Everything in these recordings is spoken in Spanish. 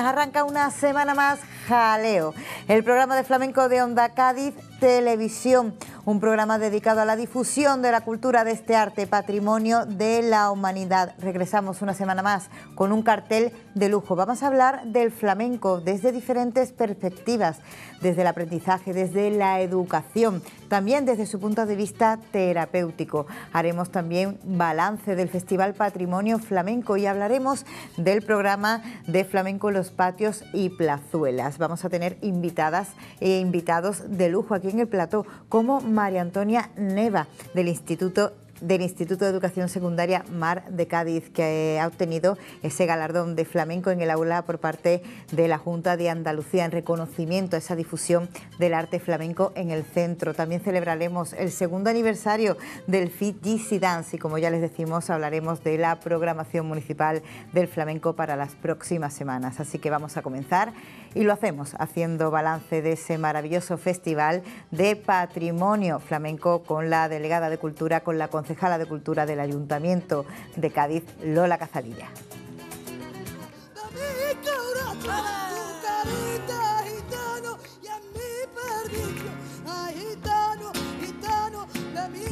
Arranca una semana más Jaleo, el programa de flamenco de Onda Cádiz Televisión un programa dedicado a la difusión de la cultura de este arte, patrimonio de la humanidad. Regresamos una semana más con un cartel de lujo. Vamos a hablar del flamenco desde diferentes perspectivas, desde el aprendizaje, desde la educación, también desde su punto de vista terapéutico. Haremos también balance del Festival Patrimonio Flamenco y hablaremos del programa de flamenco en los patios y plazuelas. Vamos a tener invitadas e invitados de lujo aquí en el plató, como María Antonia Neva del Instituto del Instituto de Educación Secundaria Mar de Cádiz, que eh, ha obtenido ese galardón de flamenco en el aula por parte de la Junta de Andalucía en reconocimiento a esa difusión del arte flamenco en el centro. También celebraremos el segundo aniversario del Fiji Dance y como ya les decimos hablaremos de la programación municipal del flamenco para las próximas semanas. Así que vamos a comenzar y lo hacemos haciendo balance de ese maravilloso Festival de Patrimonio Flamenco con la delegada de Cultura, con la concejala de Cultura del Ayuntamiento de Cádiz, Lola Cazadilla.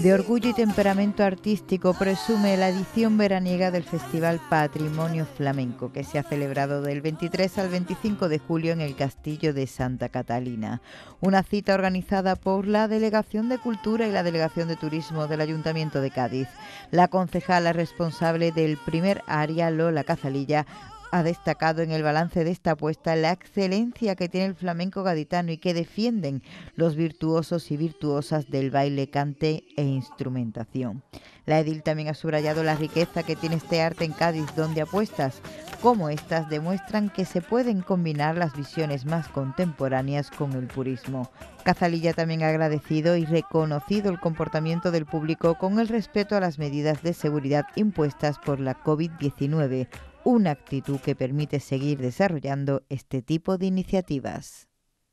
De orgullo y temperamento artístico presume la edición veraniega del Festival Patrimonio Flamenco, que se ha celebrado del 23 al 25 de julio en el Castillo de Santa Catalina. Una cita organizada por la Delegación de Cultura y la Delegación de Turismo del Ayuntamiento de Cádiz. La concejala responsable del primer área, Lola Cazalilla, ha destacado en el balance de esta apuesta la excelencia que tiene el flamenco gaditano y que defienden los virtuosos y virtuosas del baile, cante e instrumentación. La Edil también ha subrayado la riqueza que tiene este arte en Cádiz, donde apuestas como estas demuestran que se pueden combinar las visiones más contemporáneas con el purismo. Cazalilla también ha agradecido y reconocido el comportamiento del público con el respeto a las medidas de seguridad impuestas por la COVID-19 una actitud que permite seguir desarrollando este tipo de iniciativas.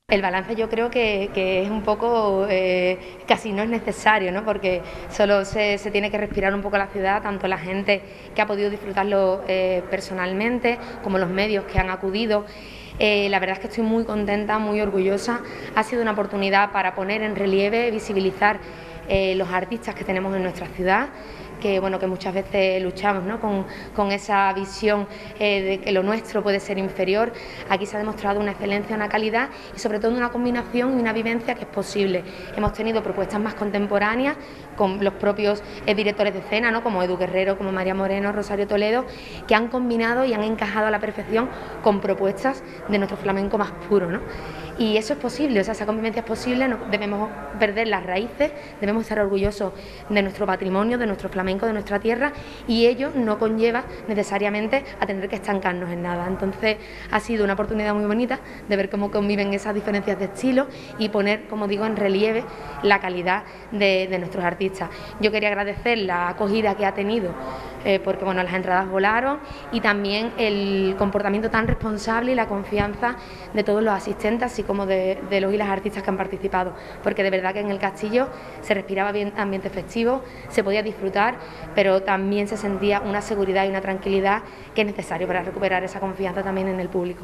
El balance yo creo que, es un poco, eh, casi no es necesario, ¿no? porque solo se, tiene que respirar un poco la ciudad, tanto la gente que ha podido disfrutarlo eh, personalmente como los medios que han acudido. Eh, la verdad es que estoy muy contenta, muy orgullosa. Ha sido una oportunidad para poner en relieve, visibilizar los artistas que tenemos en nuestra ciudad que, bueno, que muchas veces luchamos con, esa visión eh, de que lo nuestro puede ser inferior. Aquí se ha demostrado una excelencia, una calidad y sobre todo una combinación y una vivencia que es posible. Hemos tenido propuestas más contemporáneas con los propios eh, directores de escena, como Edu Guerrero, como María Moreno, Rosario Toledo, que han combinado y han encajado a la perfección con propuestas de nuestro flamenco más puro. ¿no? Y eso es posible, esa convivencia es posible, no debemos perder las raíces, debemos estar orgullosos de nuestro patrimonio, de nuestro flamenco, de nuestra tierra, y ello no conlleva necesariamente a tener que estancarnos en nada. Entonces, ha sido una oportunidad muy bonita de ver cómo conviven esas diferencias de estilo y poner, como digo, en relieve la calidad de nuestros artistas. Yo quería agradecer la acogida que ha tenido eh, porque bueno, las entradas volaron y también el comportamiento tan responsable y la confianza de todos los asistentes, así como de, de los y las artistas que han participado, porque de verdad que en el castillo se respiraba bien, ambiente festivo, se podía disfrutar, pero también se sentía una seguridad y una tranquilidad que es necesario para recuperar esa confianza también en el público.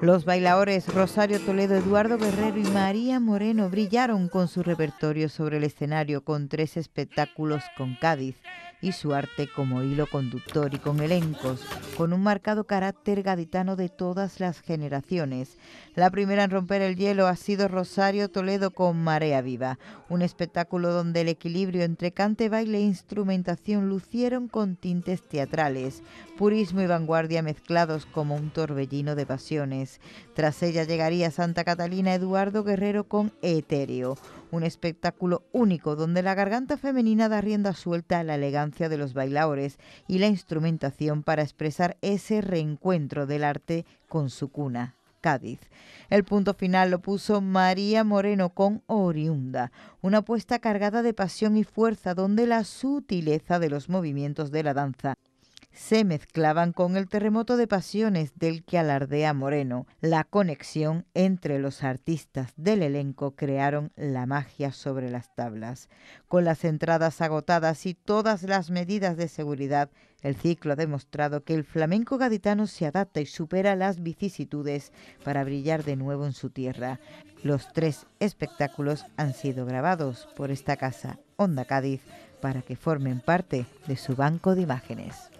Los bailadores Rosario Toledo, Eduardo Guerrero y María Moreno brillaron con su repertorio sobre el escenario con tres espectáculos con Cádiz y su arte como hilo conductor y con elencos, con un marcado carácter gaditano de todas las generaciones. La primera en romper el hielo ha sido Rosario Toledo con Marea Viva, un espectáculo donde el equilibrio entre cante, baile e instrumentación lucieron con tintes teatrales, purismo y vanguardia mezclados como un torbellino de pasiones. Tras ella llegaría Santa Catalina Eduardo Guerrero con Etéreo, un espectáculo único donde la garganta femenina da rienda suelta a la elegancia de los bailadores y la instrumentación para expresar ese reencuentro del arte con su cuna. Cádiz. El punto final lo puso María Moreno con Oriunda, una apuesta cargada de pasión y fuerza donde la sutileza de los movimientos de la danza se mezclaban con el terremoto de pasiones del que alardea Moreno. La conexión entre los artistas del elenco crearon la magia sobre las tablas. Con las entradas agotadas y todas las medidas de seguridad, el ciclo ha demostrado que el flamenco gaditano se adapta y supera las vicisitudes para brillar de nuevo en su tierra. Los tres espectáculos han sido grabados por esta casa, Onda Cádiz, para que formen parte de su banco de imágenes.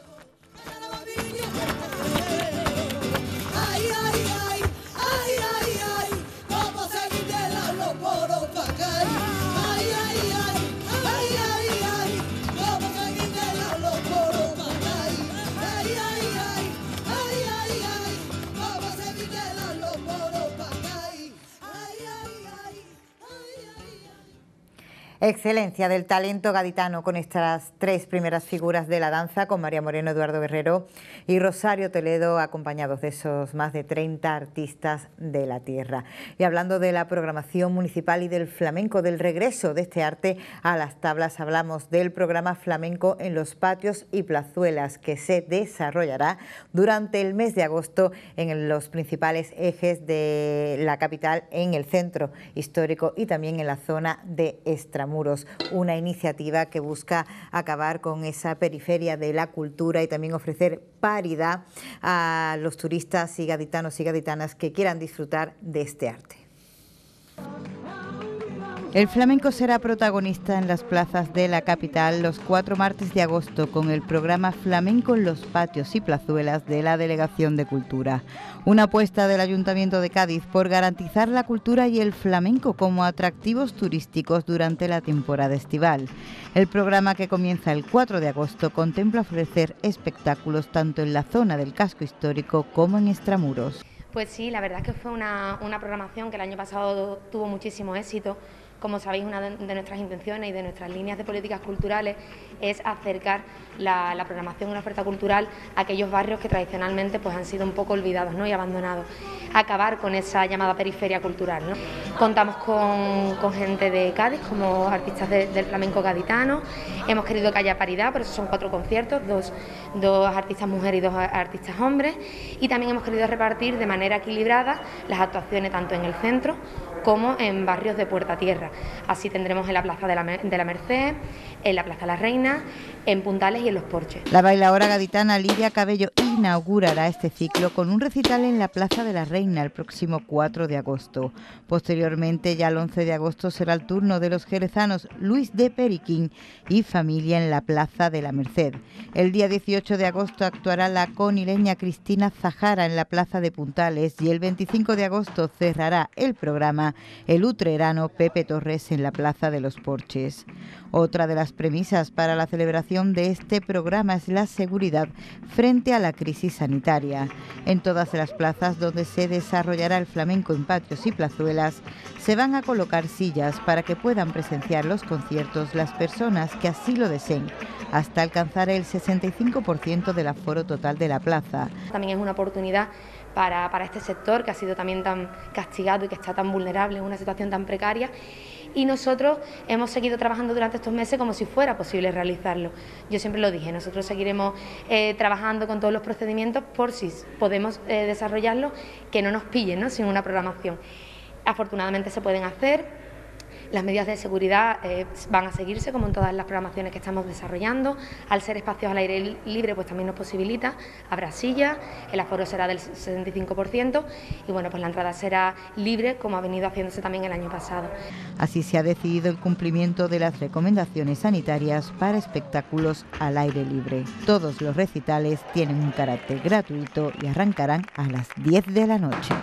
Excelencia del talento gaditano con estas tres primeras figuras de la danza, con María Moreno, Eduardo Guerrero y Rosario Toledo, acompañados de esos más de 30 artistas de la tierra. Y hablando de la programación municipal y del flamenco, del regreso de este arte a las tablas, hablamos del programa flamenco en los patios y plazuelas que se desarrollará durante el mes de agosto en los principales ejes de la capital, en el centro histórico y también en la zona de Estrasburgo. Muros, una iniciativa que busca acabar con esa periferia de la cultura y también ofrecer paridad a los turistas y gaditanos y gaditanas que quieran disfrutar de este arte. El flamenco será protagonista en las plazas de la capital los cuatro martes de agosto con el programa Flamenco en los patios y plazuelas de la Delegación de Cultura. Una apuesta del Ayuntamiento de Cádiz por garantizar la cultura y el flamenco como atractivos turísticos durante la temporada estival. El programa que comienza el 4 de agosto contempla ofrecer espectáculos tanto en la zona del casco histórico como en extramuros. Pues sí, la verdad es que fue una, una programación que el año pasado tuvo muchísimo éxito como sabéis, una de, nuestras intenciones y de nuestras líneas de políticas culturales es acercar la, programación y la oferta cultural a aquellos barrios que tradicionalmente pues, han sido un poco olvidados ¿no? y abandonados. Acabar con esa llamada periferia cultural. Contamos con, gente de Cádiz, como artistas del flamenco gaditano. Hemos querido que haya paridad, por eso son cuatro conciertos, dos, dos artistas mujeres y dos artistas hombres. Y también hemos querido repartir de manera equilibrada las actuaciones tanto en el centro como en barrios de Puerta Tierra. Así tendremos en la Plaza de la, Merced, en la Plaza de la Reina, en Puntales y en Los Porches. La bailadora gaditana Lidia Cabello inaugurará este ciclo con un recital en la Plaza de la Reina el próximo 4 de agosto. Posteriormente, ya el 11 de agosto, será el turno de los jerezanos Luis de Periquín y familia en la Plaza de la Merced. El día 18 de agosto actuará la conileña Cristina Zajara en la Plaza de Puntales y el 25 de agosto cerrará el programa el utrerano Pepe Torres en la Plaza de los Porches. Otra de las premisas para la celebración de este programa es la seguridad frente a la crisis sanitaria. En todas las plazas donde se desarrollará el flamenco en patios y plazuelas, se van a colocar sillas para que puedan presenciar los conciertos las personas que así lo deseen, hasta alcanzar el 65% del aforo total de la plaza. También es una oportunidad para, para este sector que ha sido también tan castigado y que está tan vulnerable en una situación tan precaria y nosotros hemos seguido trabajando durante estos meses como si fuera posible realizarlo. Yo siempre lo dije, nosotros seguiremos eh, trabajando con todos los procedimientos por si podemos eh, desarrollarlos, desarrollarlo, que no nos pillen sin una programación. Afortunadamente se pueden hacer, las medidas de seguridad eh, van a seguirse como en todas las programaciones que estamos desarrollando. Al ser espacios al aire libre, pues también nos posibilita. Habrá sillas, el aforo será del 75% y bueno, pues la entrada será libre como ha venido haciéndose también el año pasado. Así se ha decidido el cumplimiento de las recomendaciones sanitarias para espectáculos al aire libre. Todos los recitales tienen un carácter gratuito y arrancarán a las 10 de la noche.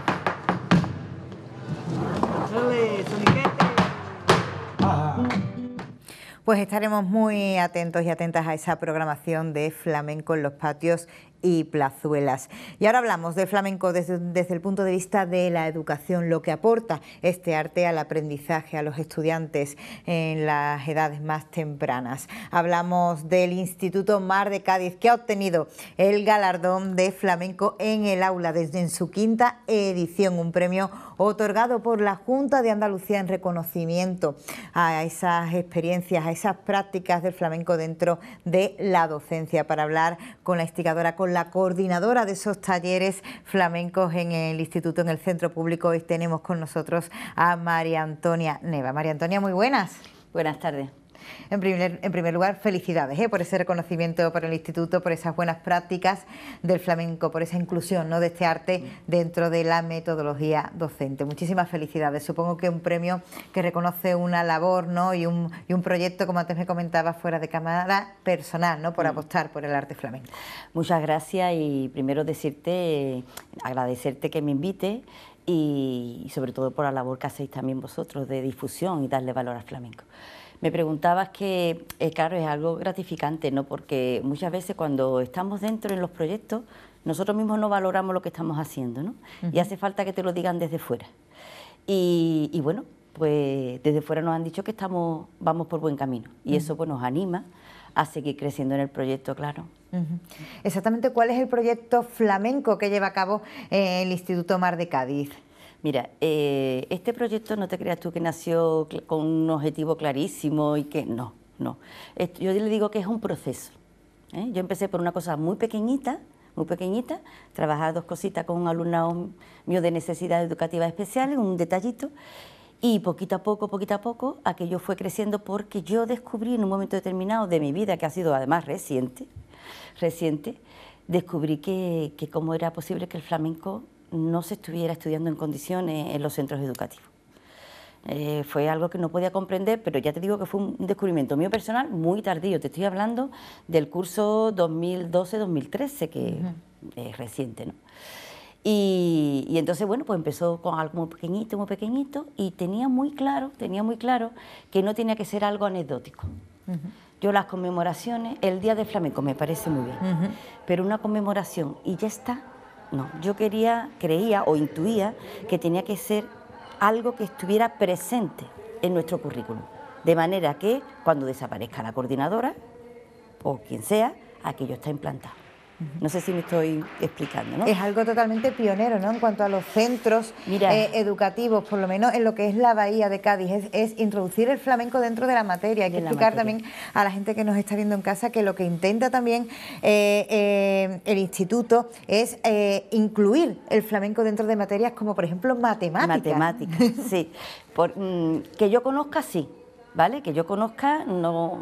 Pues estaremos muy atentos y atentas a esa programación de flamenco en los patios y plazuelas. Y ahora hablamos de flamenco desde, el punto de vista de la educación, lo que aporta este arte al aprendizaje a los estudiantes en las edades más tempranas. Hablamos del Instituto Mar de Cádiz, que ha obtenido el galardón de flamenco en el aula desde en su quinta edición, un premio otorgado por la Junta de Andalucía en reconocimiento a esas experiencias, a esas prácticas del flamenco dentro de la docencia. Para hablar con la instigadora, con la coordinadora de esos talleres flamencos en el instituto, en el centro público, hoy tenemos con nosotros a María Antonia Neva. María Antonia, muy buenas. Buenas tardes. En primer, lugar, felicidades ¿eh? por ese reconocimiento para el Instituto, por esas buenas prácticas del flamenco, por esa inclusión de este arte dentro de la metodología docente. Muchísimas felicidades. Supongo que un premio que reconoce una labor y, un, proyecto, como antes me comentaba, fuera de cámara personal, ¿no? por mm. apostar por el arte flamenco. Muchas gracias y primero decirte, agradecerte que me invite y sobre todo por la labor que hacéis también vosotros de difusión y darle valor al flamenco. Me preguntabas que, eh, claro, es algo gratificante, ¿no? Porque muchas veces cuando estamos dentro en los proyectos, nosotros mismos no valoramos lo que estamos haciendo, ¿no? Y hace falta que te lo digan desde fuera. Y, bueno, pues desde fuera nos han dicho que estamos, vamos por buen camino. Y eso pues nos anima a seguir creciendo en el proyecto, claro. Exactamente, ¿cuál es el proyecto flamenco que lleva a cabo eh, el Instituto Mar de Cádiz? Mira, eh, este proyecto no te creas tú que nació con un objetivo clarísimo y que no, no. yo le digo que es un proceso. ¿eh? Yo empecé por una cosa muy pequeñita, muy pequeñita, trabajar dos cositas con un alumnado mío de necesidad educativa especial, un detallito, y poquito a poco, poquito a poco, aquello fue creciendo porque yo descubrí en un momento determinado de mi vida, que ha sido además reciente, reciente, descubrí que, que cómo era posible que el flamenco no se estuviera estudiando en condiciones en los centros educativos. Eh, fue algo que no podía comprender, pero ya te digo que fue un descubrimiento mío personal muy tardío. Te estoy hablando del curso 2012-2013, que es reciente, ¿no? Y, entonces, bueno, pues empezó con algo pequeñito, muy pequeñito, y tenía muy claro, tenía muy claro que no tenía que ser algo anecdótico. Yo las conmemoraciones, el Día del Flamenco me parece muy bien, pero una conmemoración y ya está, no, yo quería, creía o intuía que tenía que ser algo que estuviera presente en nuestro currículum. De manera que cuando desaparezca la coordinadora o quien sea, aquello está implantado. No sé si me estoy explicando, ¿no? Es algo totalmente pionero, ¿no? En cuanto a los centros eh, educativos, por lo menos en lo que es la Bahía de Cádiz, es, introducir el flamenco dentro de la materia. Hay que explicar también a la gente que nos está viendo en casa que lo que intenta también eh, eh, el instituto es incluir el flamenco dentro de materias como, por ejemplo, matemáticas. Matemáticas, sí. Mm, que yo conozca, sí ¿vale? Que yo conozca, no,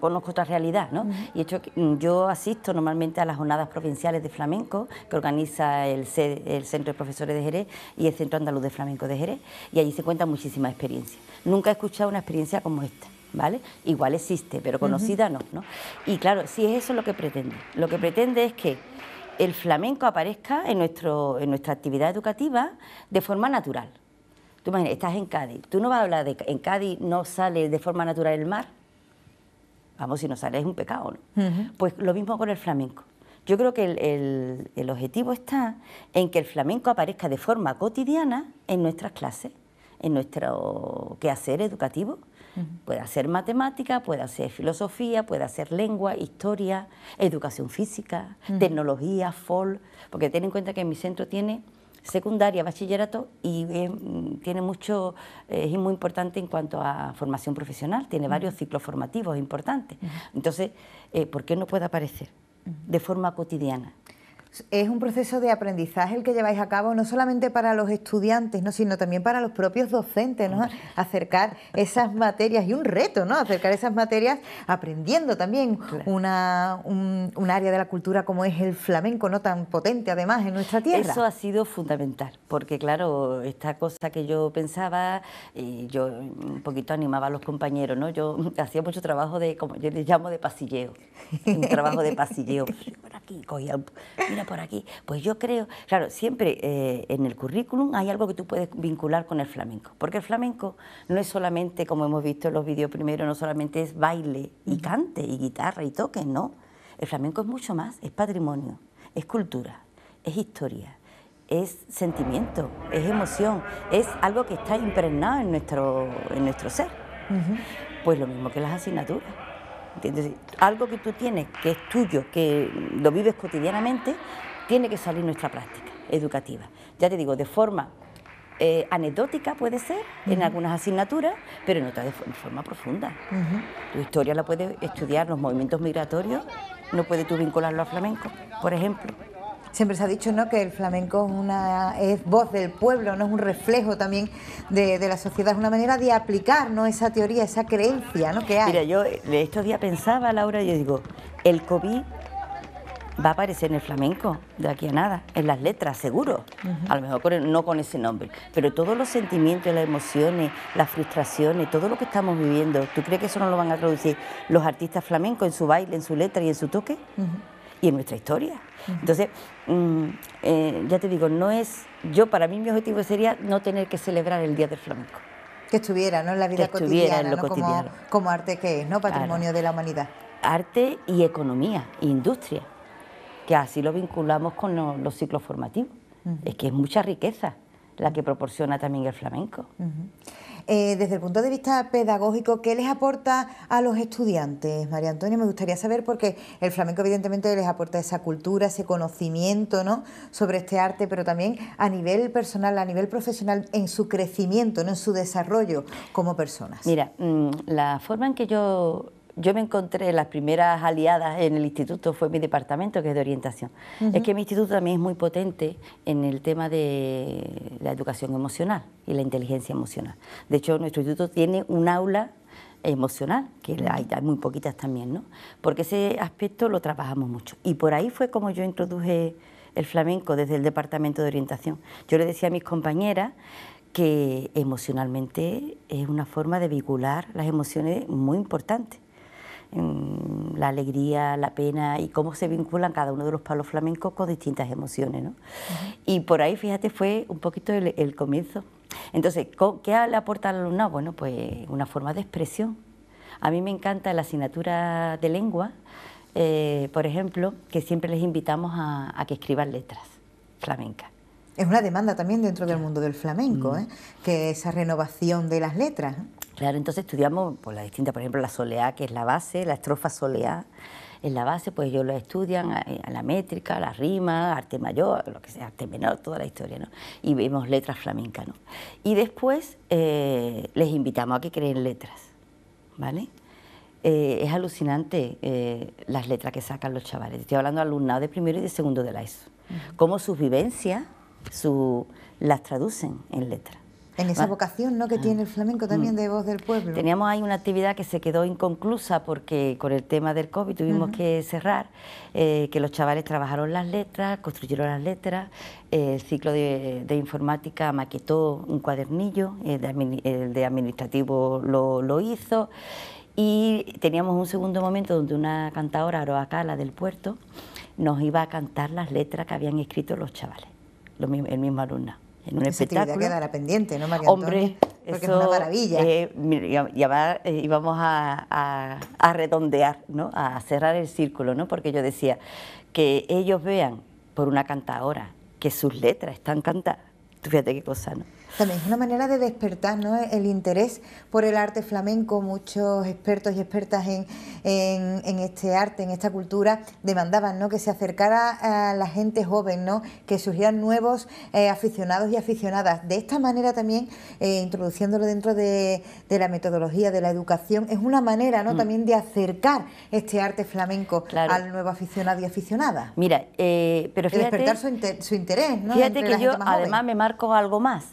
conozco otra realidad, ¿no? Y hecho, mm, yo asisto normalmente a las jornadas provinciales de flamenco que organiza el, el Centro de Profesores de Jerez y el Centro Andaluz de Flamenco de Jerez, y allí se cuentan muchísima experiencias. Nunca he escuchado una experiencia como esta. ¿Vale? Igual existe, pero conocida no, no. Y claro, si es eso lo que pretende. Lo que pretende es que el flamenco aparezca en, nuestro, en nuestra actividad educativa de forma natural. Tú imaginas, estás en Cádiz, tú no vas a hablar de en Cádiz no sale de forma natural el mar. Vamos, si no sale es un pecado, ¿no? Pues lo mismo con el flamenco. Yo creo que el, objetivo está en que el flamenco aparezca de forma cotidiana en nuestras clases, en nuestro quehacer educativo. Puede hacer matemática, puede hacer filosofía, puede hacer lengua, historia, educación física, tecnología, FOL, porque ten en cuenta que mi centro tiene secundaria, bachillerato y mm, tiene mucho, eh, es muy importante en cuanto a formación profesional, tiene varios ciclos formativos importantes. Entonces, eh, ¿por qué no puede aparecer de forma cotidiana? es un proceso de aprendizaje el que lleváis a cabo, no solamente para los estudiantes, ¿no? sino también para los propios docentes, ¿no? acercar esas materias y un reto, ¿no? acercar esas materias aprendiendo también una, un, área de la cultura como es el flamenco, no tan potente además en nuestra tierra. Eso ha sido fundamental, porque claro, esta cosa que yo pensaba, y yo un poquito animaba a los compañeros, ¿no? yo hacía mucho trabajo de, como yo les llamo, de pasilleo, un trabajo de pasilleo, por aquí, cogía, por aquí. Pues yo creo, claro, siempre eh, en el currículum hay algo que tú puedes vincular con el flamenco, porque el flamenco no es solamente, como hemos visto en los vídeos primero, no solamente es baile y cante y guitarra y toque, no. El flamenco es mucho más, es patrimonio, es cultura, es historia, es sentimiento, es emoción, es algo que está impregnado en nuestro, en nuestro ser. Pues lo mismo que las asignaturas. Algo que tú tienes, que es tuyo, que lo vives cotidianamente, tiene que salir nuestra práctica educativa. Ya te digo, de forma eh, anecdótica puede ser en algunas asignaturas, pero en otras de forma profunda. Tu historia la puedes estudiar, los movimientos migratorios, no puedes tú vincularlo a flamenco, por ejemplo. Siempre se ha dicho ¿no? que el flamenco es, una, voz del pueblo, no es un reflejo también de, la sociedad, es una manera de aplicar ¿no? esa teoría, esa creencia ¿no? que hay. Mira, yo estos días pensaba, Laura, yo digo, el COVID va a aparecer en el flamenco, de aquí a nada, en las letras, seguro. A lo mejor no con ese nombre, pero todos los sentimientos, las emociones, las frustraciones, todo lo que estamos viviendo, ¿tú crees que eso no lo van a traducir los artistas flamencos en su baile, en su letra y en su toque? y en nuestra historia. Entonces, mm, eh, ya te digo, no es. Yo, para mí, mi objetivo sería no tener que celebrar el Día del Flamenco. Que estuviera, ¿no? En la vida que cotidiana, en lo cotidiano. Como, arte que es, ¿no? Patrimonio de la humanidad. Arte y economía, industria, que así lo vinculamos con los ciclos formativos. Es que es mucha riqueza la que proporciona también el flamenco. Eh, desde el punto de vista pedagógico, ¿qué les aporta a los estudiantes, María Antonia? Me gustaría saber porque el flamenco evidentemente les aporta esa cultura, ese conocimiento ¿no? sobre este arte, pero también a nivel personal, a nivel profesional, en su crecimiento, ¿no? en su desarrollo como personas. Mira, mm, la forma en que yo yo me encontré, las primeras aliadas en el instituto fue mi departamento, que es de orientación. Es que mi instituto también es muy potente en el tema de la educación emocional y la inteligencia emocional. De hecho, nuestro instituto tiene un aula emocional, que hay, hay, muy poquitas también, ¿no? Porque ese aspecto lo trabajamos mucho. Y por ahí fue como yo introduje el flamenco desde el departamento de orientación. Yo le decía a mis compañeras que emocionalmente es una forma de vincular las emociones muy importante la alegría, la pena y cómo se vinculan cada uno de los palos flamencos con distintas emociones. Y por ahí, fíjate, fue un poquito el, comienzo. Entonces, ¿qué le aporta al alumnado? Bueno, pues una forma de expresión. A mí me encanta la asignatura de lengua, eh, por ejemplo, que siempre les invitamos a, que escriban letras flamencas. Es una demanda también dentro del mundo del flamenco, mm. ¿eh? que esa renovación de las letras. Claro, entonces estudiamos pues, la distinta, por ejemplo, la soleá, que es la base, la estrofa soleá es la base, pues ellos lo estudian, eh, a, la métrica, la rima, arte mayor, lo que sea, arte menor, toda la historia, ¿no? Y vemos letras flamencas, ¿no? Y después eh, les invitamos a que creen letras, ¿vale? Eh, es alucinante las letras que sacan los chavales. Estoy hablando alumnado de primero y de segundo de la ESO. Cómo sus vivencias su, las traducen en letras. En esa vocación ¿no? que ah. tiene el flamenco también mm. de voz del pueblo. Teníamos ahí una actividad que se quedó inconclusa porque con el tema del COVID tuvimos que cerrar, eh, que los chavales trabajaron las letras, construyeron las letras, eh, el ciclo de, informática maquetó un cuadernillo, el de, administrativo lo, hizo. Y teníamos un segundo momento donde una cantadora aroacala del puerto nos iba a cantar las letras que habían escrito los chavales, el mismo alumno en un Esa quedará pendiente, ¿no, María Hombre, porque eso, es una maravilla. Eh, mira, eh, íbamos a, redondear, ¿no? a cerrar el círculo, ¿no? porque yo decía que ellos vean por una cantadora que sus letras están cantadas. fíjate qué cosa, ¿no? También es una manera de despertar ¿no? el interés por el arte flamenco. Muchos expertos y expertas en, en, este arte, en esta cultura, demandaban ¿no? que se acercara a la gente joven, ¿no? que surgieran nuevos eh, aficionados y aficionadas. De esta manera también, eh, introduciéndolo dentro de, de, la metodología de la educación, es una manera ¿no? Mm. también de acercar este arte flamenco al nuevo aficionado y aficionada. Mira, eh, pero despertar su, interés. que yo además me marco algo más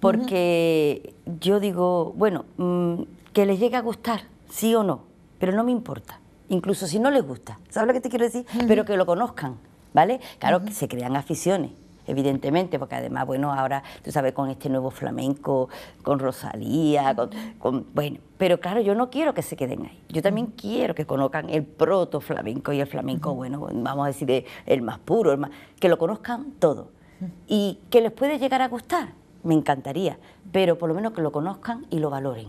porque yo digo, bueno, mm, que les llegue a gustar, sí o no, pero no me importa, incluso si no les gusta, ¿sabes lo que te quiero decir? Pero que lo conozcan, ¿vale? Claro que se crean aficiones. Evidentemente, porque además, bueno, ahora, tú sabes, con este nuevo flamenco, con Rosalía, con, con bueno, pero claro, yo no quiero que se queden ahí. Yo también quiero que conozcan el proto flamenco y el flamenco, bueno, vamos a decir, el más puro, el más, que lo conozcan todo y que les puede llegar a gustar me encantaría, pero por lo menos que lo conozcan y lo valoren.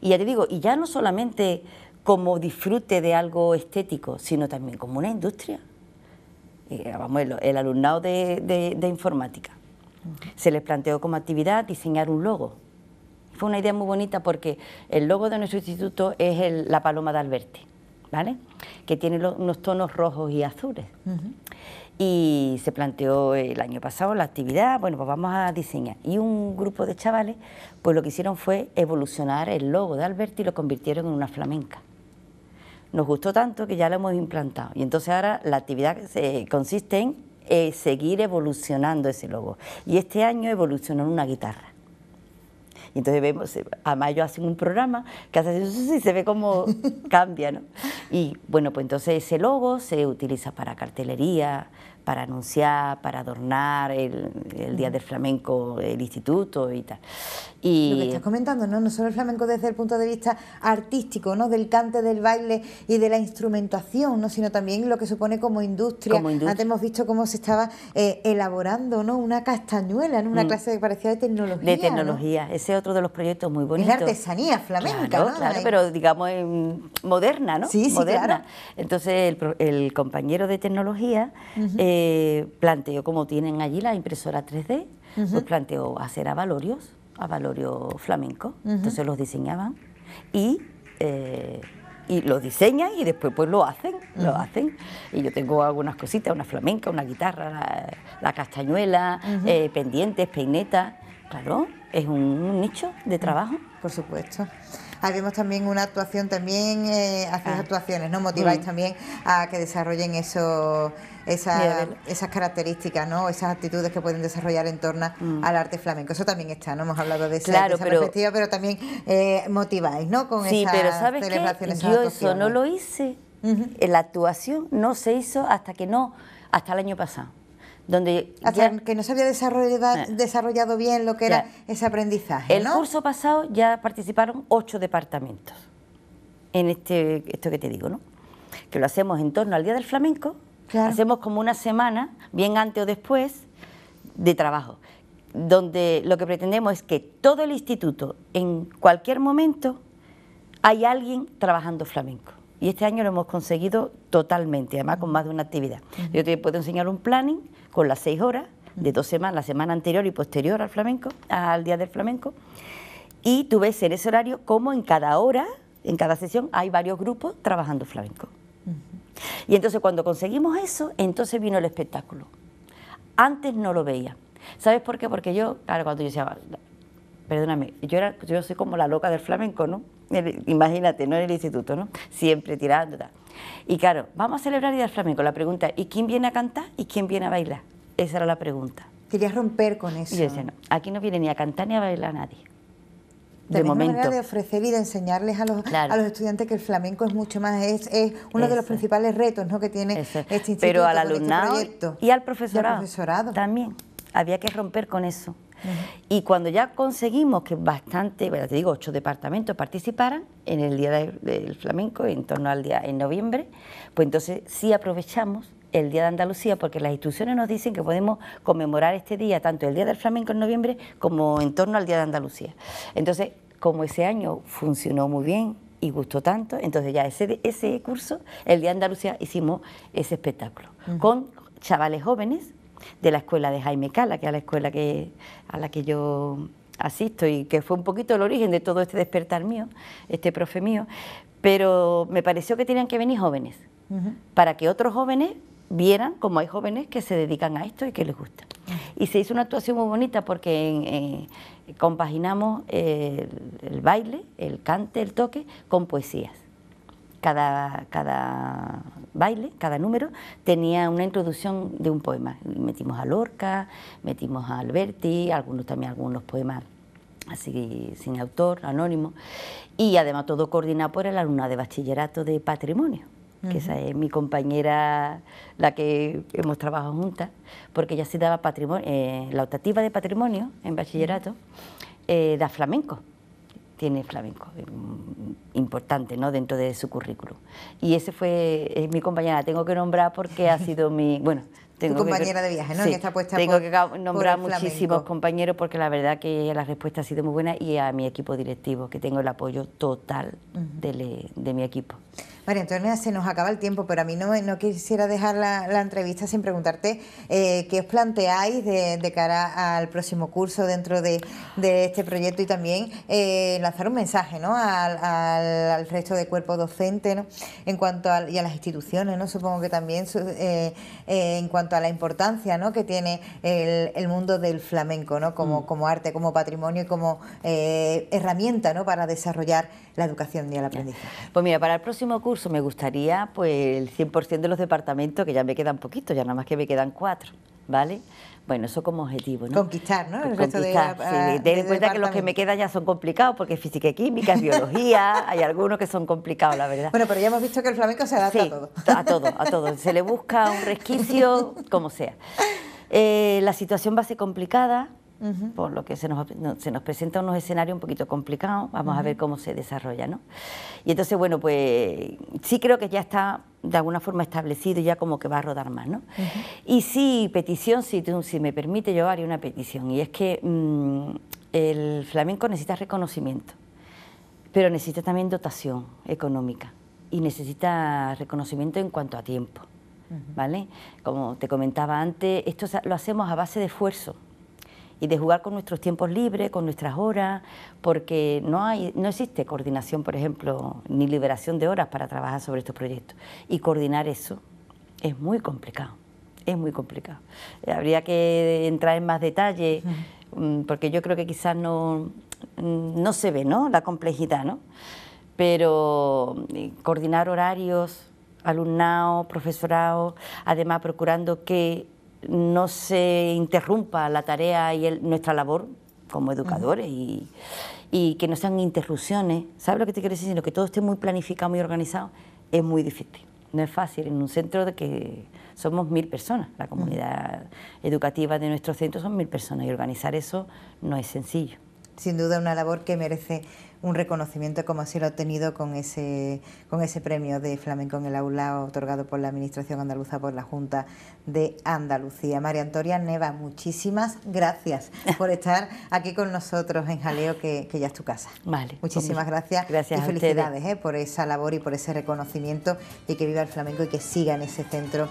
Y ya te digo, y ya no solamente como disfrute de algo estético, sino también como una industria. Eh, el, alumnado de, informática. Se les planteó como actividad diseñar un logo. Fue una idea muy bonita porque el logo de nuestro instituto es la paloma de Alberti, ¿vale? Que tiene unos tonos rojos y azules y se planteó el año pasado la actividad, bueno, pues vamos a diseñar. Y un grupo de chavales, pues lo que hicieron fue evolucionar el logo de Alberti y lo convirtieron en una flamenca. Nos gustó tanto que ya lo hemos implantado. Y entonces ahora la actividad eh, consiste en eh, seguir evolucionando ese logo. Y este año evolucionó en una guitarra. Y entonces vemos, eh, a mayo hacen un programa que hace y se ve cómo cambia, ¿no? Y bueno, pues entonces ese logo se utiliza para cartelería, para anunciar, para adornar el, Día del Flamenco, el instituto y tal. Lo que estás comentando, ¿no? No solo el flamenco desde el punto de vista artístico, ¿no? Del cante, del baile y de la instrumentación, ¿no? Sino también lo que supone como industria. Como industria. hemos visto cómo se estaba eh, elaborando, ¿no? Una castañuela, Una mm. clase que parecía de tecnología. De tecnología. Ese es otro de los proyectos muy bonitos. Y la artesanía flamenca, ¿no? Claro, pero digamos em, moderna, ¿no? Sí, sí, moderna. Entonces el, el, compañero de tecnología planteo planteó, como tienen allí la impresora 3D, pues planteó hacer avalorios, avalorios flamencos, entonces los diseñaban y... Eh, y los diseñan y después pues lo hacen, lo hacen. Y yo tengo algunas cositas, una flamenca, una guitarra, la, castañuela, eh, pendientes, peinetas. Claro, es un nicho de trabajo. Por supuesto. Habíamos también una actuación, también eh, ah. actuaciones, ¿no? Motiváis mm. también a que desarrollen eso, esas características, ¿no? Esas actitudes que pueden desarrollar en torno mm. al arte flamenco. Eso también está, ¿no? Hemos hablado de esa, perspectiva, pero, también eh, motiváis, ¿no? Con sí, pero ¿sabes Yo eso no lo hice. La actuación no se hizo hasta que no, hasta el año pasado donde... que no se había desarrollado, eh. bien lo que era ese aprendizaje. El curso pasado ya participaron ocho departamentos en este, esto que te digo, ¿no? Que lo hacemos en torno al Día del Flamenco, hacemos como una semana, bien antes o después, de trabajo, donde lo que pretendemos es que todo el instituto, en cualquier momento, hay alguien trabajando flamenco y este año lo hemos conseguido totalmente, además con más de una actividad. Yo te puedo enseñar un planning con las seis horas de dos semanas, la semana anterior y posterior al flamenco, al día del flamenco, y tú ves en ese horario cómo en cada hora, en cada sesión, hay varios grupos trabajando flamenco. Y entonces cuando conseguimos eso, entonces vino el espectáculo. Antes no lo veía. ¿Sabes por qué? Porque yo, claro, cuando yo decía, perdóname, yo, era, yo soy como la loca del flamenco, ¿no? imagínate, no en el instituto, ¿no? Siempre tirando. Y claro, vamos a celebrar y dar Flamenco. La pregunta, ¿y quién viene a cantar y quién viene a bailar? Esa era la pregunta. Querías romper con eso. Y yo decía, no, aquí no viene ni a cantar ni a bailar nadie. De, momento. manera de ofrecer y de enseñarles a los, a los estudiantes que el flamenco es mucho más, es, es uno de los principales retos ¿no? que tiene este instituto. Pero al este alumnado y al y al profesorado. También había que romper con eso. Y cuando ya conseguimos que bastante, bueno, te digo, ocho departamentos participaran en el Día del Flamenco, en torno al día en noviembre, pues entonces sí aprovechamos el Día de Andalucía, porque las instituciones nos dicen que podemos conmemorar este día, tanto el Día del Flamenco en noviembre como en torno al Día de Andalucía. Entonces, como ese año funcionó muy bien y gustó tanto, entonces ya ese, ese curso, el Día de Andalucía, hicimos ese espectáculo, con chavales jóvenes de la escuela de Jaime Cala, que es la escuela a la que yo asisto y que fue un poquito el origen de todo este despertar mío, este profe mío, pero me pareció que tenían que venir jóvenes, para que otros jóvenes vieran cómo hay jóvenes que se dedican a esto y que les gusta. Y se hizo una actuación muy bonita porque compaginamos el baile, el cante, el toque con poesías cada, baile, cada número, tenía una introducción de un poema. Metimos a Lorca, metimos a Alberti, algunos también algunos poemas así sin autor, anónimo, y además todo coordinado por la alumna de bachillerato de patrimonio, que es mi compañera, la que hemos trabajado juntas, porque ella se daba patrimonio, eh, la optativa de patrimonio en bachillerato, eh, da flamenco tiene flamenco, eh, importante, ¿no? Dentro de su currículum. Y ese fue mi compañera, tengo que nombrar porque ha sido mi, bueno, tengo tu compañera de viaje, ¿no? está puesta tengo que nombrar muchísimos compañeros porque la verdad que la respuesta ha sido muy buena y a mi equipo directivo, que tengo el apoyo total de mi equipo. María Antonia, se nos acaba el tiempo, pero a mí no, no quisiera dejar la, entrevista sin preguntarte eh, qué os planteáis de, cara al próximo curso dentro de, este proyecto y también eh, lanzar un mensaje al, resto de cuerpo docente en cuanto y a las instituciones, ¿no? supongo que también eh, en cuanto a la importancia que tiene el, mundo del flamenco ¿no? como, mm. como arte, como patrimonio y como herramienta para desarrollar la educación y el aprendizaje. Pues mira, para el próximo curso me gustaría pues el 100% de los departamentos, que ya me quedan poquitos, ya nada más que me quedan cuatro, ¿vale? Bueno, eso como objetivo, ¿no? Conquistar, ¿no? Pues conquistar, Ten en cuenta que los que me quedan ya son complicados, porque física y química, biología, hay algunos que son complicados, la verdad. Bueno, pero ya hemos visto que el flamenco se adapta a todo. A todo, a todo. Se le busca un resquicio, como sea. Eh, la situación va a ser complicada, por lo que se nos, se nos presenta unos escenarios un poquito complicados, vamos a ver cómo se desarrolla. ¿no? Y entonces, bueno, pues sí creo que ya está de alguna forma establecido, ya como que va a rodar más. ¿no? Y sí, petición, si, si me permite, yo haré una petición, y es que mm, el flamenco necesita reconocimiento, pero necesita también dotación económica y necesita reconocimiento en cuanto a tiempo. ¿Vale? Como te comentaba antes, esto lo hacemos a base de esfuerzo, y de jugar con nuestros tiempos libres, con nuestras horas, porque no, hay, no existe coordinación, por ejemplo, ni liberación de horas para trabajar sobre estos proyectos. Y coordinar eso es muy complicado, es muy complicado. Habría que entrar en más detalle, mm, porque yo creo que quizás no, no se ve ¿no? la complejidad, ¿no? pero eh, coordinar horarios, alumnado, profesorado, además procurando que no se interrumpa la tarea y nuestra labor como educadores y, que no sean interrupciones. ¿Sabes lo que te quiero decir? Sino que todo esté muy planificado, muy organizado, es muy difícil. No es fácil en un centro de que somos mil personas. La comunidad educativa de nuestro centro son mil personas y organizar eso no es sencillo. Sin duda una labor que merece un reconocimiento como así lo ha obtenido con ese, con ese premio de Flamenco en el Aula otorgado por la Administración Andaluza por la Junta de Andalucía. María Antonia Neva, muchísimas gracias por estar aquí con nosotros en Jaleo, que, ya es tu casa. Vale. Pues muchísimas gracias. Gracias. Y felicidades eh, por esa labor y por ese reconocimiento y que viva el flamenco y que siga en ese centro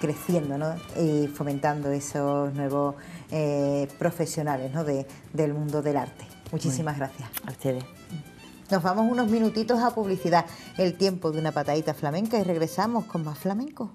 creciendo y fomentando esos nuevos eh, profesionales de, del mundo del arte. Muchísimas gracias. A ustedes. Nos vamos unos minutitos a publicidad, el tiempo de una patadita flamenca y regresamos con más flamenco.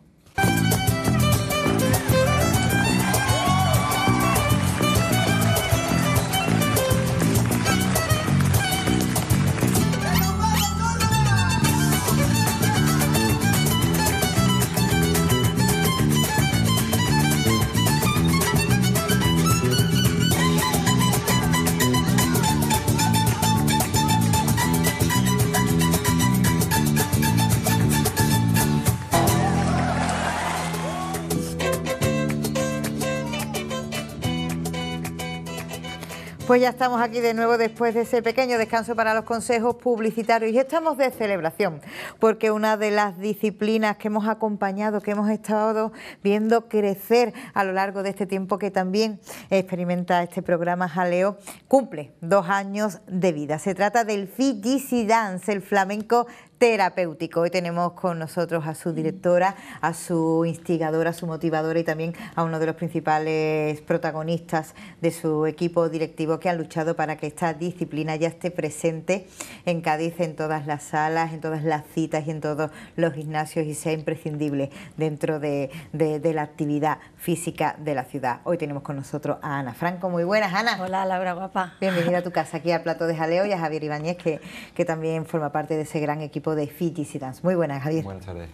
Pues ya estamos aquí de nuevo después de ese pequeño descanso para los consejos publicitarios y estamos de celebración porque una de las disciplinas que hemos acompañado, que hemos estado viendo crecer a lo largo de este tiempo que también experimenta este programa Jaleo, cumple dos años de vida. Se trata del Fiji Dance, el flamenco terapéutico. Hoy tenemos con nosotros a su mm. directora, a su instigadora, a su motivadora y también a uno de los principales protagonistas de su equipo directivo que han luchado para que esta disciplina ya esté presente en Cádiz, en todas las salas, en todas las citas y en todos los gimnasios y sea imprescindible dentro de, la actividad física de la ciudad. Hoy tenemos con nosotros a Ana Franco. Muy buenas, Ana. Hola, Laura Guapa. Bienvenida a tu casa, aquí al Plato de Jaleo y a Javier Ibáñez, que, que también forma parte de ese gran equipo de Dance Muy buenas, Javier. Buenas tardes,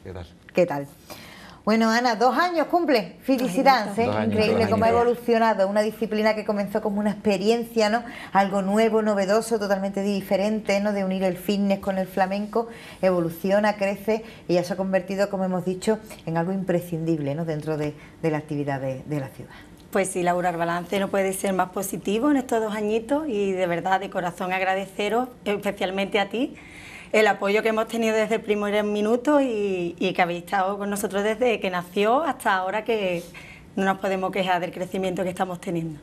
¿qué tal? Bueno, Ana, dos años cumple fitness y ¿eh? increíble cómo ha evolucionado, una disciplina que comenzó como una experiencia, ¿no? Algo nuevo, novedoso, totalmente diferente, ¿no? De unir el fitness con el flamenco, evoluciona, crece y ya se ha convertido, como hemos dicho, en algo imprescindible, Dentro de, la actividad de, la ciudad. Pues sí, Laura, balance no puede ser más positivo en estos dos añitos y de verdad, de corazón agradeceros, especialmente a ti, el apoyo que hemos tenido desde el primer minuto y, que habéis estado con nosotros desde que nació hasta ahora que no nos podemos quejar del crecimiento que estamos teniendo.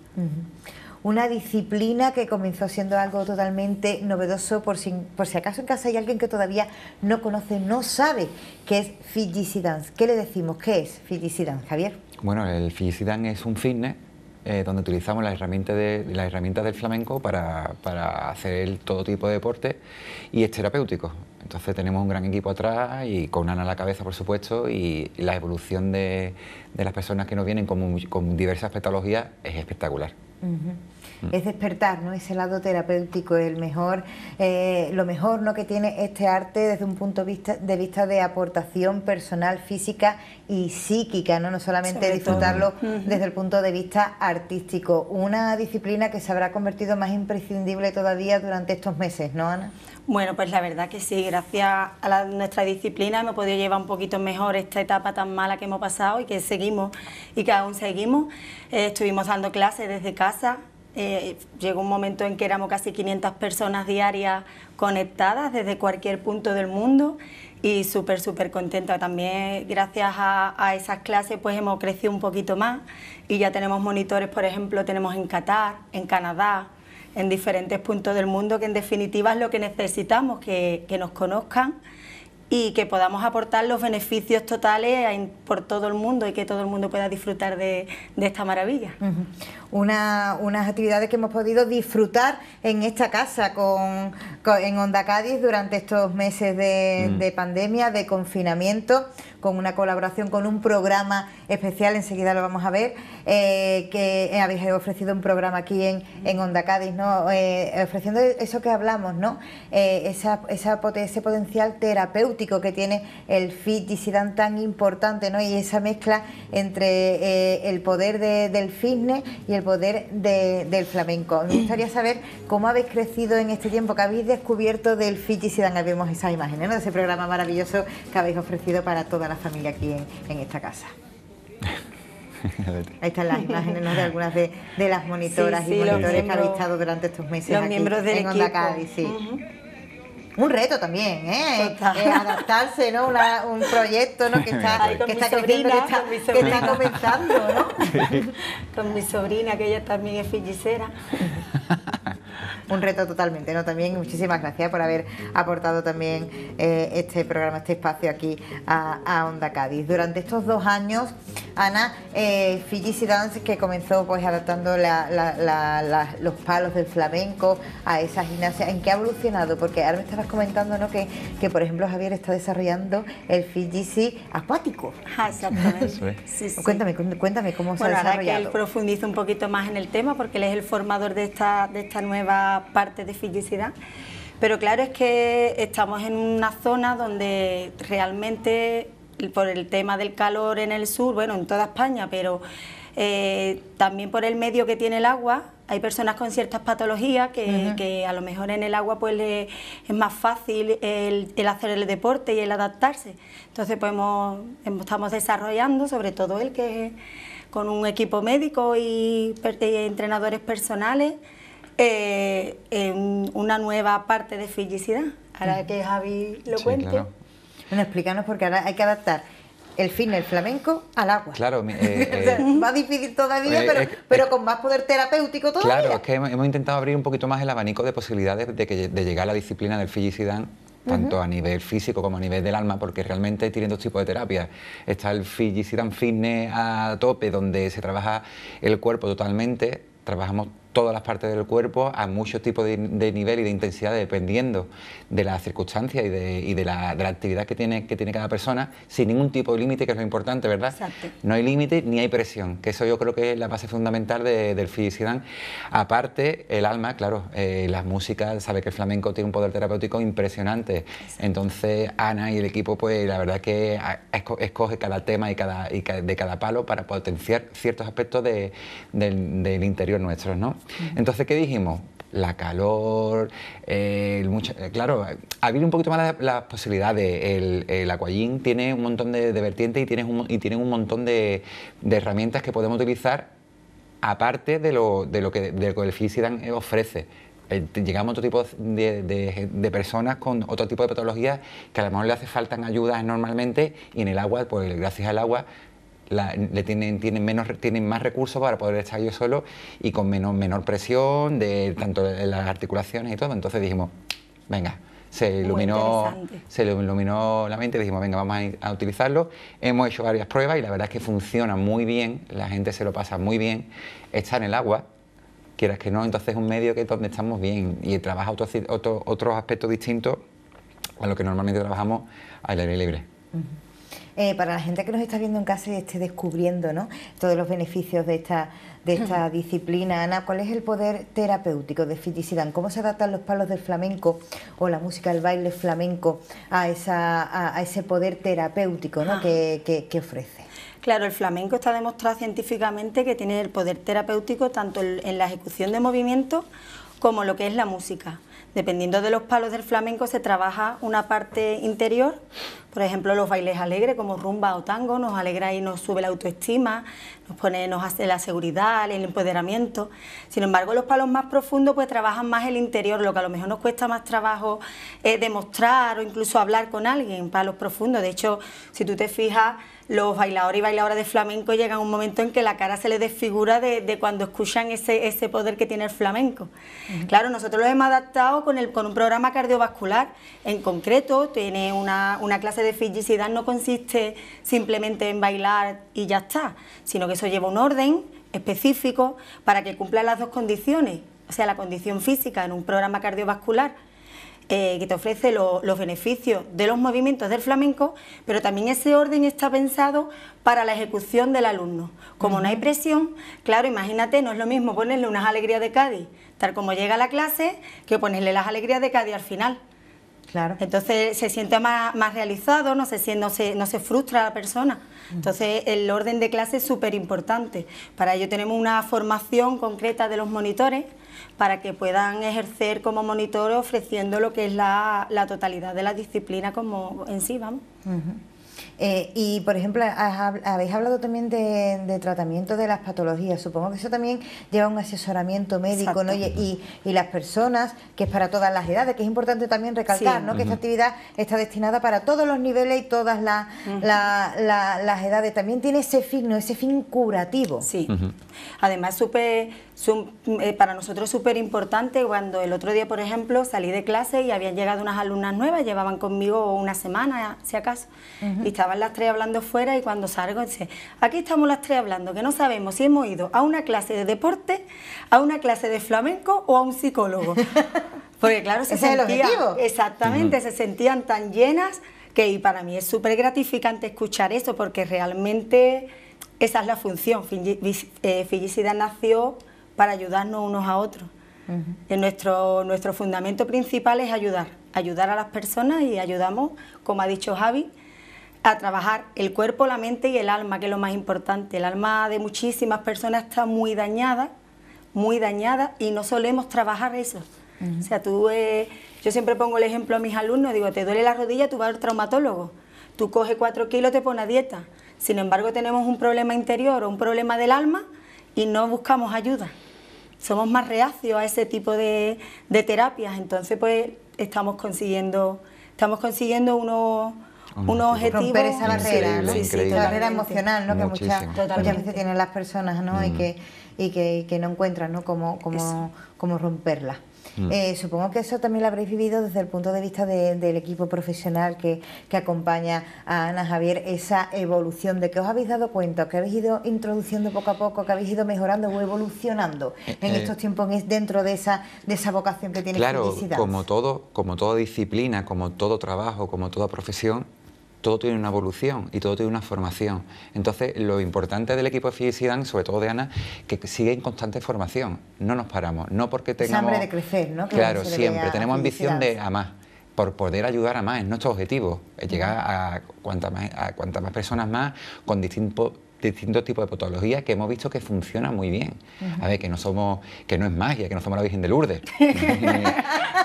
una disciplina que comenzó siendo algo totalmente novedoso, por si, por si acaso en casa hay alguien que todavía no conoce, no sabe qué es Fiji Dance. ¿Qué le decimos? ¿Qué es Fiji Dance, Javier? Bueno, el Fiji Dance es un fitness eh, donde utilizamos las herramientas, del flamenco para, hacer todo tipo de deporte y es terapéutico. Entonces tenemos un gran equipo atrás y con Ana a la cabeza, por supuesto, y la evolución de, las personas que nos vienen con, diversas patologías es espectacular. Mm. es despertar, ¿no? Ese lado terapéutico, el mejor, eh, lo mejor ¿no? que tiene este arte desde un punto de vista, de vista de aportación personal, física y psíquica, no, no solamente disfrutarlo desde el punto de vista artístico. Una disciplina que se habrá convertido más imprescindible todavía durante estos meses, ¿no, Ana? Bueno, pues la verdad que sí, gracias a nuestra disciplina ...me he podido llevar un poquito mejor esta etapa tan mala que hemos pasado y que seguimos y que aún seguimos. Eh, estuvimos dando clases desde casa, eh, llegó un momento en que éramos casi 500 personas diarias conectadas desde cualquier punto del mundo y súper, súper contenta. También gracias a, esas clases pues hemos crecido un poquito más y ya tenemos monitores, por ejemplo, tenemos en Qatar, en Canadá, en diferentes puntos del mundo, que en definitiva es lo que necesitamos, que, nos conozcan y que podamos aportar los beneficios totales por todo el mundo y que todo el mundo pueda disfrutar de, de esta maravilla unas actividades que hemos podido disfrutar en esta casa con, en Onda Cádiz durante estos meses mm. de, pandemia, de confinamiento, con una colaboración con un programa especial, enseguida lo vamos a ver, eh, que habéis ofrecido un programa aquí en, en Onda Cádiz, ¿no? Eh, ofreciendo eso que hablamos, ¿no? Eh, esa, esa, ese potencial terapéutico que tiene el fit y tan importante, ¿no? Y esa mezcla entre el poder del fitness y el el poder del flamenco. Me gustaría saber cómo habéis crecido en este tiempo, que habéis descubierto del Fiji si dan vemos esas imágenes, ¿no? de ese programa maravilloso que habéis ofrecido para toda la familia aquí en, esta casa. Ahí están las imágenes de algunas de, las monitoras y monitores que habéis estado durante estos meses. aquí miembros del en Onda Cádiz, un reto también, ¿eh? ¿eh? adaptarse, ¿no? Una, un proyecto, ¿no? Que está, que, está comenzando, ¿no? Con mi sobrina, que ella también es fillicera. un reto totalmente, ¿no? También muchísimas gracias por haber aportado también eh, este programa, este espacio aquí a, a, Onda Cádiz. Durante estos dos años, Ana, eh, Dance, que comenzó pues adaptando los palos del flamenco a esa gimnasia, ¿en qué ha evolucionado? Porque ahora me estabas comentando, ¿no? Que, que por ejemplo Javier está desarrollando el Fiji acuático. Ah, exactamente. Sí, sí. Cuéntame, cuéntame cómo se ha desarrollado. Ahora que él profundiza un poquito más en el tema porque él es el formador de esta, de esta nueva parte de felicidad. Pero claro es que estamos en una zona donde realmente por el tema del calor en el sur, bueno, en toda España, pero eh, también por el medio que tiene el agua, hay personas con ciertas patologías que, a lo mejor en el agua pues es más fácil el, hacer el deporte y el adaptarse. Entonces pues estamos desarrollando, sobre todo el que con un equipo médico y entrenadores personales, eh, una nueva parte de fillicidad. Ahora que Javi lo cuente. Bueno, explícanos porque ahora hay que adaptar el fin el flamenco al agua. Claro, eh, eh, difícil todavía, pero, con más poder terapéutico todavía. Claro, es que hemos, intentado abrir un poquito más el abanico de posibilidades de, que, de llegar a la disciplina del fillicidán tanto a nivel físico como a nivel del alma, porque realmente tienen dos tipos de terapias. Está el Fidget Fitness a tope, donde se trabaja el cuerpo totalmente, trabajamos todas las partes del cuerpo a muchos tipos de, nivel y de intensidad dependiendo de las circunstancias y, de, la, actividad que tiene, que tiene cada persona sin ningún tipo de límite, que es lo importante, ¿verdad? No hay límite ni hay presión, que eso yo creo que es la base fundamental del Fisidan. Aparte, el alma, claro, eh, las músicas, sabe que el flamenco tiene un poder terapéutico impresionante. Entonces, Ana y el equipo, pues la verdad que escoge cada tema y, cada, de cada palo para potenciar ciertos aspectos del interior nuestro, ¿no? Entonces, ¿qué dijimos? La calor, eh, claro, abrir un poquito más las posibilidades. El, el tiene un montón de, vertientes y, tiene un, un montón de, herramientas que podemos utilizar aparte de lo, de lo que, el Fisidan ofrece. Eh, llegamos a otro tipo de, de, personas con otro tipo de patologías que a lo mejor le hace falta ayudas normalmente y en el agua, pues gracias al agua, le tienen, tienen, menos, tienen más recursos para poder estar yo solo y con menor, presión de tanto las articulaciones y todo. Entonces dijimos, venga, se iluminó, se iluminó la mente, dijimos, venga, vamos a, utilizarlo. Hemos hecho varias pruebas y la verdad es que funciona muy bien, la gente se lo pasa muy bien, está en el agua, quieras que no, entonces es un medio que es donde estamos bien y trabaja otros aspectos distintos a lo que normalmente trabajamos al aire libre. Eh, para la gente que nos está viendo en casa y esté descubriendo todos los beneficios de esta, de esta disciplina. Ana, ¿cuál es el poder terapéutico de Fitisidan? ¿Cómo se adaptan los palos del flamenco o la música, el baile flamenco a, esa, a, ese poder terapéutico ah. que, que ofrece? Claro, el flamenco está demostrado científicamente que tiene el poder terapéutico tanto en la ejecución de movimientos como lo que es la música. Dependiendo de los palos del flamenco se trabaja una parte interior, por ejemplo los bailes alegres como rumba o tango, nos alegra y nos sube la autoestima, nos pone, nos hace la seguridad, el empoderamiento. Sin embargo, los palos más profundos pues trabajan más el interior, lo que a lo mejor nos cuesta más trabajo eh, demostrar o incluso hablar con alguien, palos profundos. De hecho, si tú te fijas, los bailadores y bailadoras de flamenco llegan a un momento en que la cara se les desfigura de, cuando escuchan ese, poder que tiene el flamenco. Claro, nosotros los hemos adaptado con, el, con un programa cardiovascular en concreto, tiene una, una clase de fisicidad, no consiste simplemente en bailar y ya está, sino que eso lleva un orden específico para que cumplan las dos condiciones, o sea, la condición física en un programa cardiovascular eh, que te ofrece los beneficios de los movimientos del flamenco, pero también ese orden está pensado para la ejecución del alumno. Como no hay presión, claro, imagínate, no es lo mismo ponerle unas alegrías de Cádiz, tal como llega a la clase, que ponerle las alegrías de Cádiz al final. Claro. Entonces se siente más, realizado, no se, si no se frustra la persona. Entonces el orden de clase es súper importante. Para ello tenemos una formación concreta de los monitores para que puedan ejercer como monitor ofreciendo lo que es la, totalidad de la disciplina como en sí, vamos. Eh, y, por ejemplo, habéis hablado también de, tratamiento de las patologías. Supongo que eso también lleva un asesoramiento médico, ¿no? Y, las personas, que es para todas las edades, que es importante también recalcar, ¿no? Que esta actividad está destinada para todos los niveles y todas las edades. También tiene ese fin, ¿no? Ese fin curativo. Sí. Además, súper son eh, para nosotros súper importante... Cuando el otro día, por ejemplo, salí de clase y habían llegado unas alumnas nuevas, llevaban conmigo una semana, si acaso, y estaban las tres hablando fuera y cuando salgo dice, aquí estamos las tres hablando, que no sabemos si hemos ido a una clase de deporte, a una clase de flamenco o a un psicólogo. Porque claro, se sentían, Exactamente, se sentían tan llenas que y para mí es súper gratificante escuchar eso porque realmente esa es la función. Felicidad eh, nació para ayudarnos unos a otros. nuestro, nuestro fundamento principal es ayudar, ayudar a las personas y ayudamos, como ha dicho Javi, a trabajar el cuerpo, la mente y el alma, que es lo más importante. El alma de muchísimas personas está muy dañada, muy dañada y no solemos trabajar eso. O sea, tú, eh, yo siempre pongo el ejemplo a mis alumnos, digo, te duele la rodilla, tú vas al traumatólogo, tú coges cuatro kilos, te pones a dieta. Sin embargo, tenemos un problema interior o un problema del alma y no buscamos ayuda somos más reacios a ese tipo de, terapias, entonces pues estamos consiguiendo, estamos consiguiendo unos un, objetivo. Romper esa barrera, esa barrera emocional, Que muchas, veces tienen las personas, ¿no? Mm. Y, que, y que, no encuentran, ¿no? Cómo, cómo, cómo romperla. Mm. Eh, supongo que eso también lo habréis vivido desde el punto de vista del equipo profesional que, que, acompaña a Ana Javier, esa evolución de que os habéis dado cuenta, que habéis ido introduciendo poco a poco, que habéis ido mejorando o evolucionando eh, en eh. estos tiempos dentro de esa, de esa vocación que tiene Claro, como todo, como toda disciplina, como todo trabajo, como toda profesión, todo tiene una evolución y todo tiene una formación. Entonces, lo importante del equipo de Fisidan, sobre todo de Ana, que sigue en constante formación. No nos paramos, no porque tengamos... hambre de crecer, ¿no? claro, siempre. Tenemos ambición de a más por poder ayudar a más, es nuestro objetivo, llegar a cuantas más, más personas más con distintos distintos tipos de patologías que hemos visto que funciona muy bien. A ver, que no somos, que no es magia, que no somos la Virgen de Lourdes.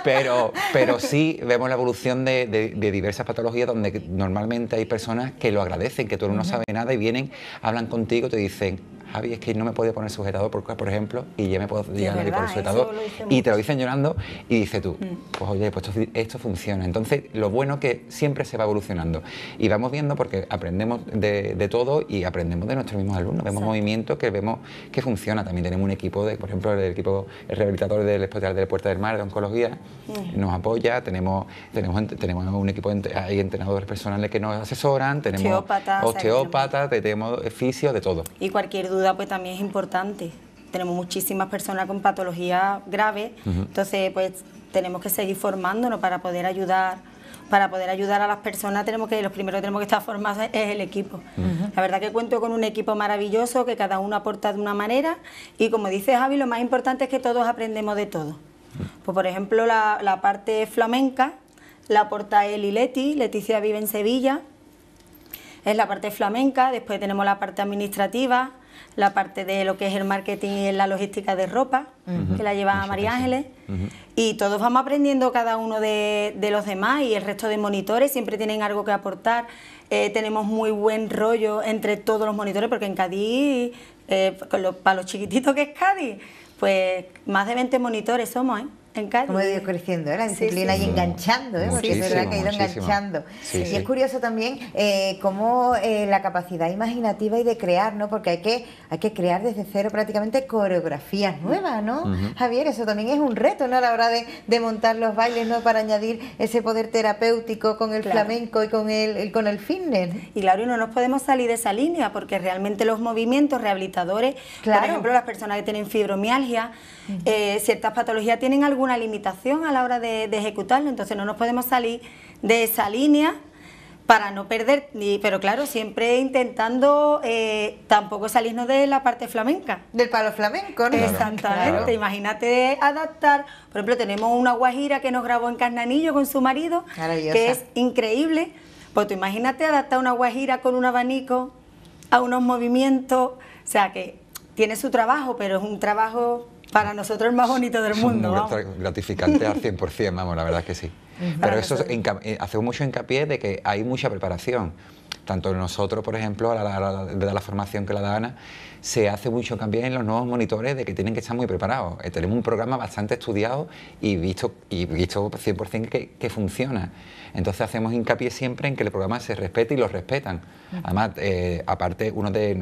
pero, pero sí vemos la evolución de, diversas patologías donde normalmente hay personas que lo agradecen, que tú no sabes nada y vienen, hablan contigo, te dicen, Javi, es que no me podía poner sujetador, por, por ejemplo, y ya me puedo medir por el sujetador. Y te lo dicen llorando y dice tú, mm. pues oye, pues esto, funciona. Entonces, lo bueno que siempre se va evolucionando. Y vamos viendo porque aprendemos de, todo y aprendemos de nuestros mismos alumnos. Vemos movimientos que vemos que funciona. También tenemos un equipo, de, por ejemplo, el equipo rehabilitador del Hospital de la Puerta del Mar de Oncología, mm. nos apoya, tenemos, tenemos, tenemos un equipo, hay entrenadores personales que nos asesoran, tenemos osteópatas, osteópatas, tenemos fisios, de todo. Y cualquier duda pues también es importante. Tenemos muchísimas personas con patologías graves, entonces pues tenemos que seguir formándonos para poder ayudar. Para poder ayudar a las personas tenemos que, los primeros que tenemos que estar formados es el equipo. La verdad que cuento con un equipo maravilloso que cada uno aporta de una manera y como dice Javi, lo más importante es que todos aprendemos de todo. Pues por ejemplo, la, la parte flamenca la aporta él y Leti, Leticia vive en Sevilla, es la parte flamenca, después tenemos la parte administrativa, la parte de lo que es el marketing y la logística de ropa, que la llevaba María Ángeles. Y todos vamos aprendiendo cada uno de, los demás y el resto de monitores siempre tienen algo que aportar. Eh, tenemos muy buen rollo entre todos los monitores, porque en Cádiz, eh, para los chiquititos que es Cádiz, pues más de 20 monitores somos, ¿eh? En Como he ido creciendo, ¿eh? la disciplina y enganchando, ¿eh? porque es verdad que ha ido enganchando. y es curioso también eh, cómo eh, la capacidad imaginativa y de crear, ¿no? porque hay que, hay que crear desde cero prácticamente coreografías nuevas, ¿no? Javier, eso también es un reto ¿no? a la hora de, montar los bailes ¿no? para añadir ese poder terapéutico con el flamenco y con el, con el fitness. Y claro, no nos podemos salir de esa línea porque realmente los movimientos rehabilitadores, claro. por ejemplo, las personas que tienen fibromialgia, eh, ciertas patologías tienen algún una limitación a la hora de, ejecutarlo, entonces no nos podemos salir de esa línea para no perder, pero claro, siempre intentando eh, tampoco salirnos de la parte flamenca. Del palo flamenco, ¿no? Exactamente, imagínate adaptar, por ejemplo, tenemos una guajira que nos grabó en Carnanillo con su marido, que es increíble, pues tú imagínate adaptar una guajira con un abanico a unos movimientos, o sea que tiene su trabajo, pero es un trabajo para nosotros es más bonito del mundo. gratificante al 100%, vamos, la verdad es que sí. Pero eso eh, hace mucho hincapié de que hay mucha preparación. Tanto nosotros, por ejemplo, a la, de la, la formación que la da Ana, se hace mucho hincapié en los nuevos monitores de que tienen que estar muy preparados. Eh, tenemos un programa bastante estudiado y visto, y visto 100% que, que funciona. Entonces hacemos hincapié siempre en que el programa se respete y lo respetan. Además, eh, aparte, uno de,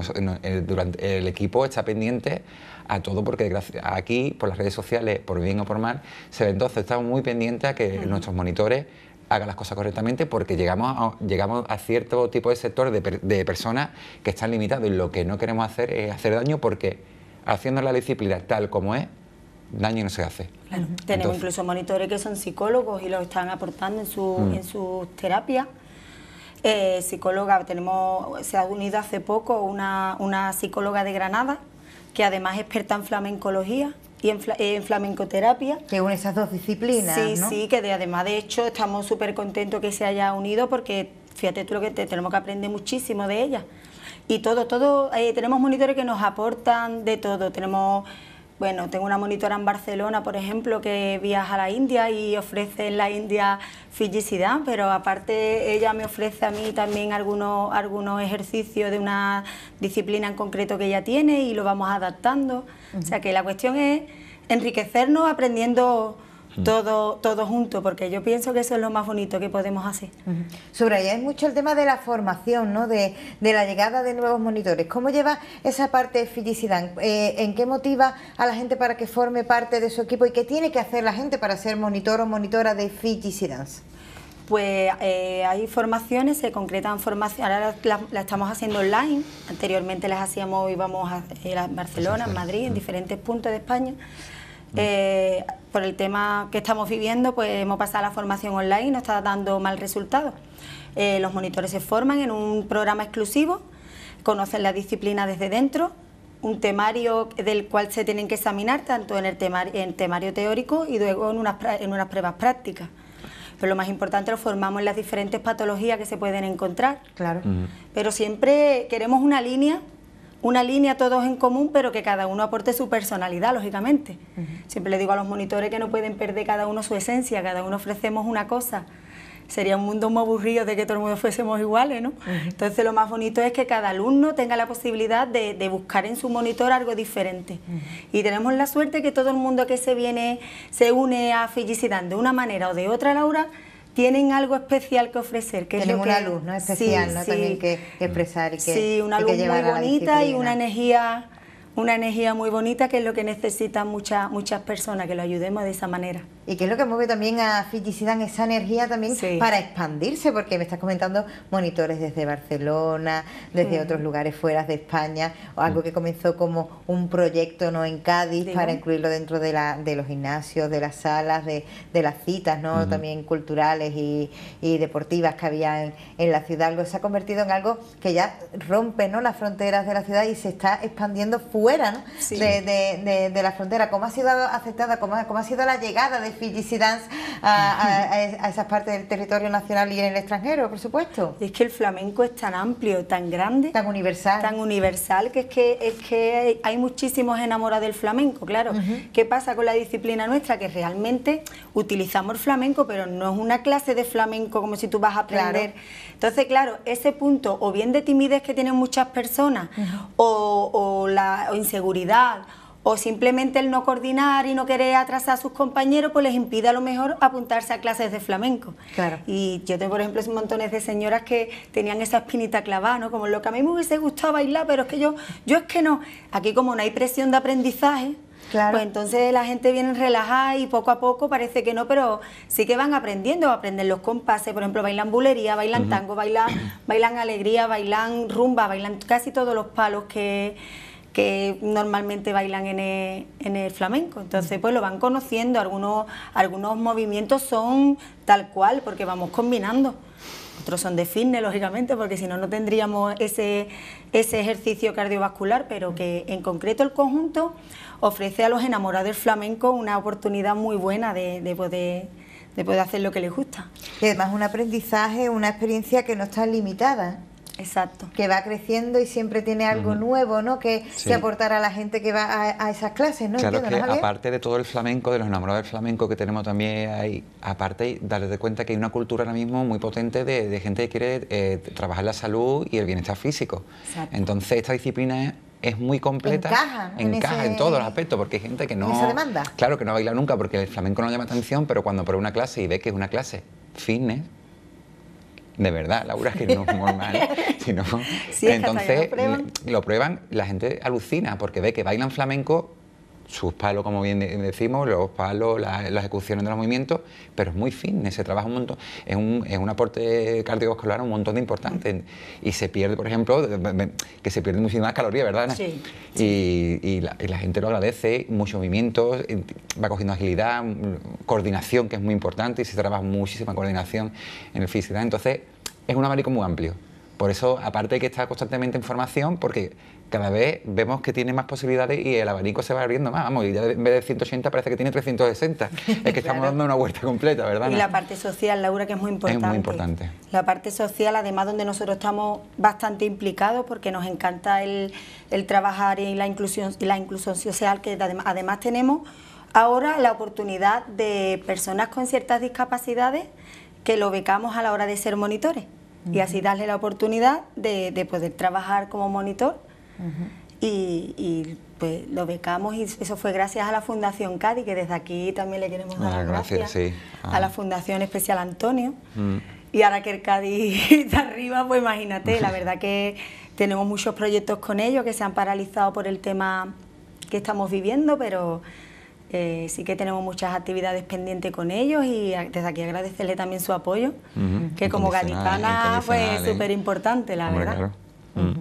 durante, el equipo está pendiente a todo porque aquí, por las redes sociales, por bien o por mal, se ve. Entonces estamos muy pendientes a que nuestros monitores hagan las cosas correctamente porque llegamos a, llegamos a cierto tipo de sector de, personas que están limitados y lo que no queremos hacer es hacer daño porque haciendo la disciplina tal como es, daño no se hace. Tenemos incluso monitores que son psicólogos y los están aportando en mm. en sus terapias. Eh, psicóloga, tenemos, se ha unido hace poco una, psicóloga de Granada que además es experta en flamencología y en, flamencoterapia. Que une esas dos disciplinas. Sí, ¿no? sí, que además de hecho estamos súper contentos que se haya unido porque fíjate tú lo que tenemos que aprender muchísimo de ella. Y todo, todo, eh, tenemos monitores que nos aportan de todo. Tenemos bueno, tengo una monitora en Barcelona, por ejemplo, que viaja a la India y ofrece en la India Fijicidad, pero aparte ella me ofrece a mí también algunos, algunos ejercicios de una disciplina en concreto que ella tiene y lo vamos adaptando. O sea que la cuestión es enriquecernos aprendiendo todo, todo junto, porque yo pienso que eso es lo más bonito que podemos hacer. sobre ella es mucho el tema de la formación, ¿no? De, la llegada de nuevos monitores. ¿Cómo lleva esa parte de eh, ¿En qué motiva a la gente para que forme parte de su equipo y qué tiene que hacer la gente para ser monitor o monitora de Filicidad? Pues eh, hay formaciones, se concretan formaciones, ahora las la, estamos haciendo online, anteriormente las hacíamos, íbamos a, eh, a Barcelona, en Madrid, en diferentes puntos de España por el tema que estamos viviendo, pues hemos pasado a la formación online y nos está dando mal resultado. Eh, los monitores se forman en un programa exclusivo, conocen la disciplina desde dentro, un temario del cual se tienen que examinar tanto en el temario, en temario teórico y luego en unas, en unas pruebas prácticas pero lo más importante lo formamos en las diferentes patologías que se pueden encontrar. Claro. Pero siempre queremos una línea una línea todos en común, pero que cada uno aporte su personalidad, lógicamente. Siempre le digo a los monitores que no pueden perder cada uno su esencia, cada uno ofrecemos una cosa. Sería un mundo muy aburrido de que todo el mundo fuésemos iguales, ¿no? Entonces lo más bonito es que cada alumno tenga la posibilidad de, buscar en su monitor algo diferente. Y tenemos la suerte que todo el mundo que se viene, se une a felicidad de una manera o de otra, Laura, tienen algo especial que ofrecer. Que tienen es una luz, ¿no? Especial, ¿no? También que expresar y que Sí, una luz muy bonita y una energía una energía muy bonita que es lo que necesitan muchas muchas personas, que lo ayudemos de esa manera. Y que es lo que mueve también a Fitisidan esa energía también para expandirse, porque me estás comentando monitores desde Barcelona, desde otros lugares fuera de España, o algo que comenzó como un proyecto no en Cádiz para incluirlo dentro de, la, de los gimnasios, de las salas, de, de las citas, ¿no? También culturales y, deportivas que había en, en la ciudad. Algo se ha convertido en algo que ya rompe ¿no? las fronteras de la ciudad y se está expandiendo fuera de, la frontera. ¿Cómo ha sido aceptada cómo, ha sido la llegada de Fiji Dance a, esas partes del territorio nacional y en el extranjero, por supuesto? Es que el flamenco es tan amplio, tan grande. Tan universal. Tan universal que es que, es que hay muchísimos enamorados del flamenco, claro. ¿Qué pasa con la disciplina nuestra? Que realmente utilizamos flamenco, pero no es una clase de flamenco como si tú vas a aprender. Entonces, claro, ese punto o bien de timidez que tienen muchas personas o, la, o inseguridad o simplemente el no coordinar y no querer atrasar a sus compañeros, pues les impide a lo mejor apuntarse a clases de flamenco. Claro. Y yo tengo, por ejemplo, montones de señoras que tenían esa espinita clavada, ¿no? Como lo que a mí me hubiese gustado bailar, pero es que yo, yo es que no. Aquí como no hay presión de aprendizaje, Pues entonces la gente viene relajada y poco a poco parece que no, pero sí que van aprendiendo, aprenden los compases, por ejemplo, bailan bulería, bailan tango, bailan, bailan alegría, bailan rumba, bailan casi todos los palos que que normalmente bailan en el, flamenco. Entonces, pues lo van conociendo, algunos, algunos movimientos son tal cual, porque vamos combinando. Otros son de fitness, lógicamente, porque si no, no tendríamos ese, ejercicio cardiovascular, pero que en concreto el conjunto ofrece a los enamorados del flamenco una oportunidad muy buena de, poder de poder hacer lo que les gusta. Y además un aprendizaje, una experiencia que no está limitada Exacto. Que va creciendo y siempre tiene algo nuevo, ¿no? Que, aportar a la gente que va a, esas clases, ¿no? Claro que aparte de todo el flamenco, de los enamorados del flamenco que tenemos también ahí, aparte darles de cuenta que hay una cultura ahora mismo muy potente de, gente que quiere eh, trabajar la salud y el bienestar físico. Entonces esta disciplina es muy completa, encaja, encaja en, todos los aspectos, porque hay gente que no... Esa demanda. Claro, que no baila nunca porque el flamenco no llama atención, pero cuando por una clase y ve que es una clase fitness, de verdad, Laura, que no es normal. sino, entonces lo prueban, la gente alucina porque ve que bailan flamenco sus palos, como bien decimos, los palos, las, ejecuciones de los movimientos, pero es muy fitness, se trabaja un montón, es un, es un aporte cardiovascular un montón de importante y se pierde, por ejemplo, que se pierde muchísimas calorías, ¿verdad? Sí. Y, la, gente lo agradece, muchos movimientos, va cogiendo agilidad, coordinación, que es muy importante, y se trabaja muchísima coordinación en el físico. Entonces, es un abanico muy amplio. Por eso, aparte de que está constantemente en formación, porque cada vez vemos que tiene más posibilidades y el abanico se va abriendo más. Vamos, y ya en vez de 180 parece que tiene 360. Es que estamos dando una vuelta completa, ¿verdad? Y la parte social, Laura, que es muy importante. Es muy importante. La parte social, además, donde nosotros estamos bastante implicados porque nos encanta el, trabajar y la inclusión, la inclusión social que además tenemos ahora la oportunidad de personas con ciertas discapacidades que lo becamos a la hora de ser monitores y así darle la oportunidad de, poder trabajar como monitor y, pues lo becamos y eso fue gracias a la Fundación Cádiz, que desde aquí también le queremos dar ah, las gracias, a la ah. Fundación Especial Antonio. Mm. Y ahora que el Cádiz está arriba, pues imagínate, la verdad que tenemos muchos proyectos con ellos que se han paralizado por el tema que estamos viviendo, pero eh, sí que tenemos muchas actividades pendientes con ellos y desde aquí agradecerle también su apoyo, que como gaditana fue eh. súper importante, la verdad. Mm.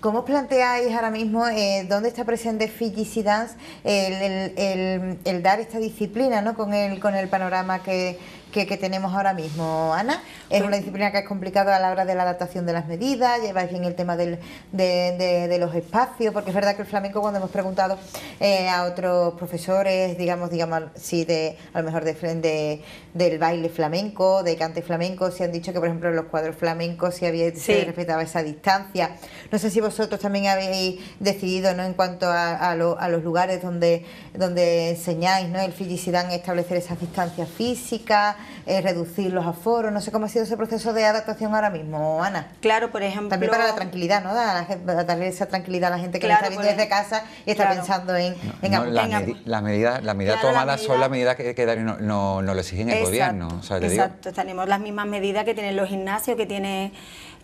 ¿Cómo os planteáis ahora mismo eh, dónde está presente Fiji Dance el, el, dar esta disciplina ¿no? con, el, con el panorama que, que, tenemos ahora mismo, Ana. Es pues una disciplina que es complicada a la hora de la adaptación de las medidas, lleváis bien el tema del, de, los espacios, porque es verdad que el flamenco cuando hemos preguntado eh, a otros profesores, digamos, digamos, sí, de, a lo mejor de, del baile flamenco, de cante flamenco, se han dicho que, por ejemplo, en los cuadros flamencos si había, se respetaba esa distancia. No sé si vosotros también habéis decidido, ¿no?, en cuanto a, los lugares donde, donde enseñáis, ¿no?, el Sidán, establecer esas distancias físicas, eh, reducir los aforos, no sé cómo ha sido ese proceso de adaptación ahora mismo, Ana. Claro, por ejemplo. También para la tranquilidad, ¿no? darle esa tranquilidad a la gente que está viendo desde casa y está pensando en, no, las medidas, tomadas son las medidas que, nos no, lo exigen el gobierno. exacto, tenemos las mismas medidas que tienen los gimnasios, que tiene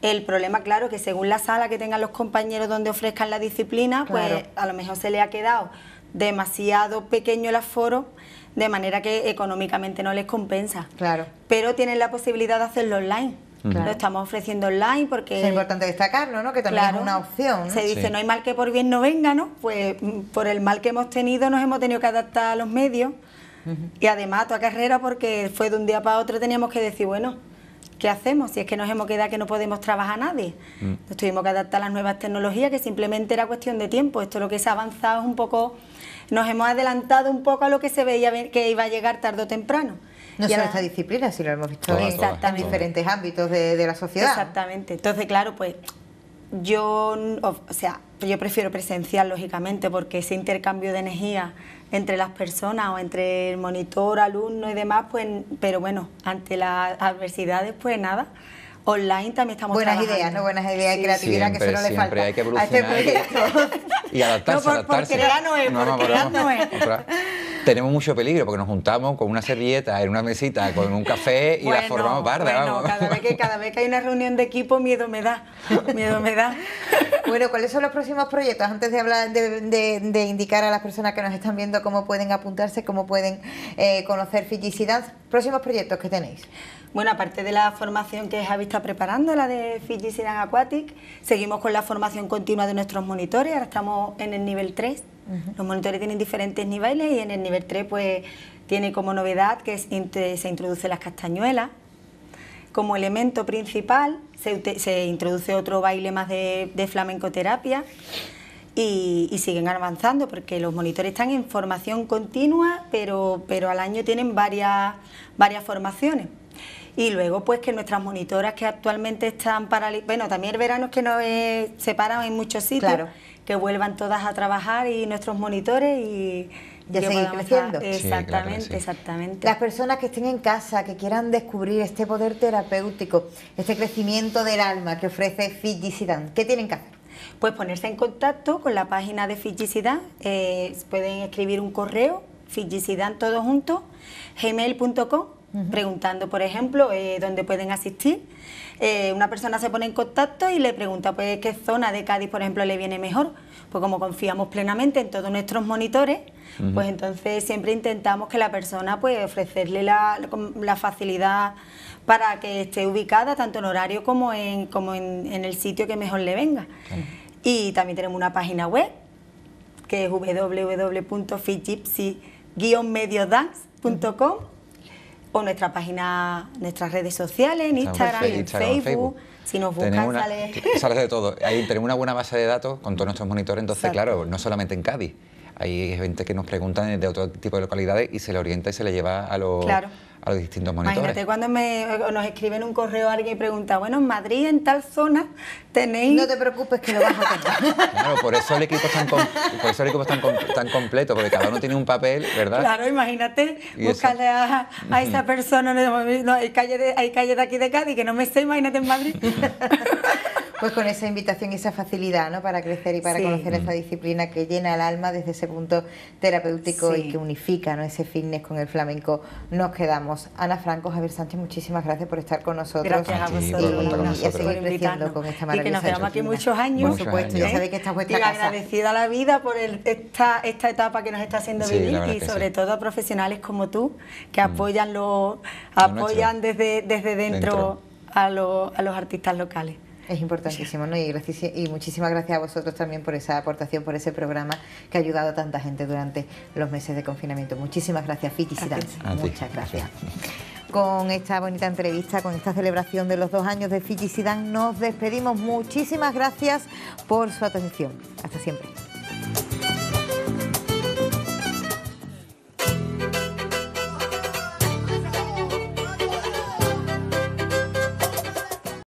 el problema, claro, que según la sala que tengan los compañeros donde ofrezcan la disciplina, pues a lo mejor se le ha quedado demasiado pequeño el aforo de manera que económicamente no les compensa. Claro. Pero tienen la posibilidad de hacerlo online. Lo estamos ofreciendo online porque... Es importante destacarlo, ¿no? Que también es una opción. Se dice, no hay mal que por bien no venga, ¿no? Pues por el mal que hemos tenido nos hemos tenido que adaptar a los medios y además a carrera porque fue de un día para otro teníamos que decir, bueno, ¿qué hacemos? Si es que nos hemos quedado que no podemos trabajar a nadie. Mm. Nos tuvimos que adaptar a las nuevas tecnologías, que simplemente era cuestión de tiempo. Esto lo que se ha avanzado es un poco nos hemos adelantado un poco a lo que se veía que iba a llegar tarde o temprano. No solo esta disciplina, si lo hemos visto en, diferentes ámbitos de, la sociedad. Exactamente. Entonces, claro, pues yo, o sea, yo prefiero presencial, lógicamente, porque ese intercambio de energía entre las personas o entre el monitor, alumno y demás, pues, pero bueno, ante las adversidades, pues nada online también estamos Buenas ideas, ¿no? Buenas ideas y creatividad que solo le falta hay que a este Y, adaptarse, no, adaptarse. no es, no, no Tenemos mucho peligro porque nos juntamos con una servilleta en una mesita, con un café y la formamos parda. vamos. Cada, vez que, cada vez que hay una reunión de equipo, miedo me da. Miedo me da. bueno, ¿cuáles son los próximos proyectos? Antes de hablar de, indicar a las personas que nos están viendo cómo pueden apuntarse, cómo pueden eh, conocer Fiji próximos proyectos que tenéis. Bueno, aparte de la formación que Javi está preparando, la de Fiji Sinan Aquatic, seguimos con la formación continua de nuestros monitores, ahora estamos en el nivel 3. Los monitores tienen diferentes niveles y en el nivel 3 pues tiene como novedad que se introduce las castañuelas, como elemento principal se, introduce otro baile más de, flamencoterapia y, siguen avanzando porque los monitores están en formación continua, pero, pero al año tienen varias, varias formaciones. Y luego, pues que nuestras monitoras que actualmente están paralizadas, bueno, también el verano es que nos eh, separamos separan en muchos sitios, que vuelvan todas a trabajar y nuestros monitores y... Ya seguir creciendo. Exactamente, exactamente. Las personas que estén en casa, que quieran descubrir este poder terapéutico, este crecimiento del alma que ofrece Fijicidad, ¿qué tienen que hacer? Pues ponerse en contacto con la página de Felicidad eh, pueden escribir un correo, Fijicidad todo junto, gmail.com preguntando, por ejemplo, eh, dónde pueden asistir. Eh, una persona se pone en contacto y le pregunta pues, qué zona de Cádiz, por ejemplo, le viene mejor. Pues como confiamos plenamente en todos nuestros monitores, pues entonces siempre intentamos que la persona pues ofrecerle la, facilidad para que esté ubicada tanto en horario como en, como en, el sitio que mejor le venga. Y también tenemos una página web que es www.fitgypsy-mediodance.com nuestra página, nuestras redes sociales, en Instagram, en, Facebook. Si nos buscan, sale... de todo. Ahí tenemos una buena base de datos con todos nuestros monitores, entonces, claro, no solamente en Cádiz. Hay gente que nos pregunta de otro tipo de localidades y se le orienta y se le lleva a los... Claro distintos monitores. Imagínate cuando me, nos escriben un correo alguien y pregunta, bueno, en Madrid, en tal zona, tenéis... No te preocupes que lo vas a tener. Claro, por eso el equipo es tan, completo, porque cada uno tiene un papel, ¿verdad? Claro, imagínate buscarle a, esa persona, no, hay, calle de, hay de aquí de Cádiz que no me sé, imagínate en Madrid. Pues con esa invitación y esa facilidad, ¿no? Para crecer y para conocer esa mm. disciplina que llena el alma desde ese punto terapéutico y que unifica, ¿no? Ese fitness con el flamenco. Nos quedamos. Ana Franco, Javier Sánchez, muchísimas gracias por estar con nosotros. Gracias a Y, a seguir creciendo con esta maravillosa Y que nos quedamos aquí muchos años. Por supuesto, ya sabéis que está agradecida la vida por esta, etapa que nos está haciendo vivir y sobre todo a profesionales como tú que mm. apoyan, lo, apoyan desde, desde dentro. a, los artistas locales. Es importantísimo, ¿no? Y, muchísimas gracias a vosotros también por esa aportación, por ese programa que ha ayudado a tanta gente durante los meses de confinamiento. Muchísimas gracias, Sidan. Muchas gracias. Con esta bonita entrevista, con esta celebración de los dos años de Sidan, nos despedimos. Muchísimas gracias por su atención. Hasta siempre.